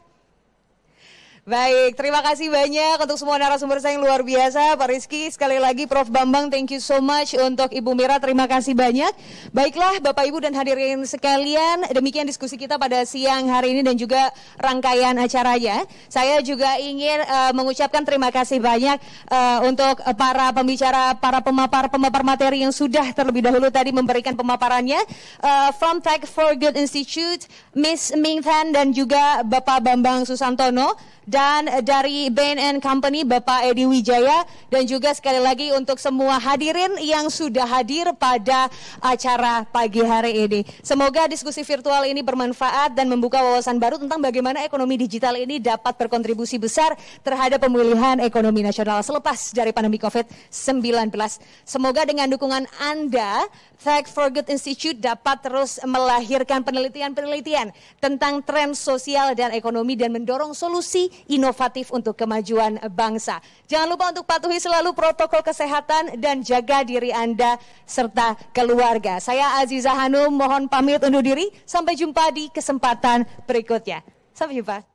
Baik, terima kasih banyak untuk semua narasumber saya yang luar biasa. Pak Rizky, sekali lagi Prof. Bambang, thank you so much. Untuk Ibu Mira, terima kasih banyak. Baiklah Bapak Ibu dan hadirin sekalian, demikian diskusi kita pada siang hari ini dan juga rangkaian acaranya. Saya juga ingin uh, mengucapkan terima kasih banyak uh, untuk para pembicara, para pemapar-pemapar materi yang sudah terlebih dahulu tadi memberikan pemaparannya. Uh, from Tech for Good Institute, Miss Ming Tan dan juga Bapak Bambang Susantono dan eh, dari BNN Company Bapak Edi Wijaya dan juga sekali lagi untuk semua hadirin yang sudah hadir pada acara pagi hari ini. Semoga diskusi virtual ini bermanfaat dan membuka wawasan baru tentang bagaimana ekonomi digital ini dapat berkontribusi besar terhadap pemulihan ekonomi nasional selepas dari pandemi COVID-19. Semoga dengan dukungan Anda, Tech for Good Institute dapat terus melahirkan penelitian-penelitian tentang tren sosial dan ekonomi dan mendorong solusi inovatif untuk kemajuan bangsa. Jangan lupa untuk patuhi selalu protokol kesehatan dan jaga diri Anda serta keluarga. Saya Aziza Hanum mohon pamit undur diri. Sampai jumpa di kesempatan berikutnya. Sampai jumpa.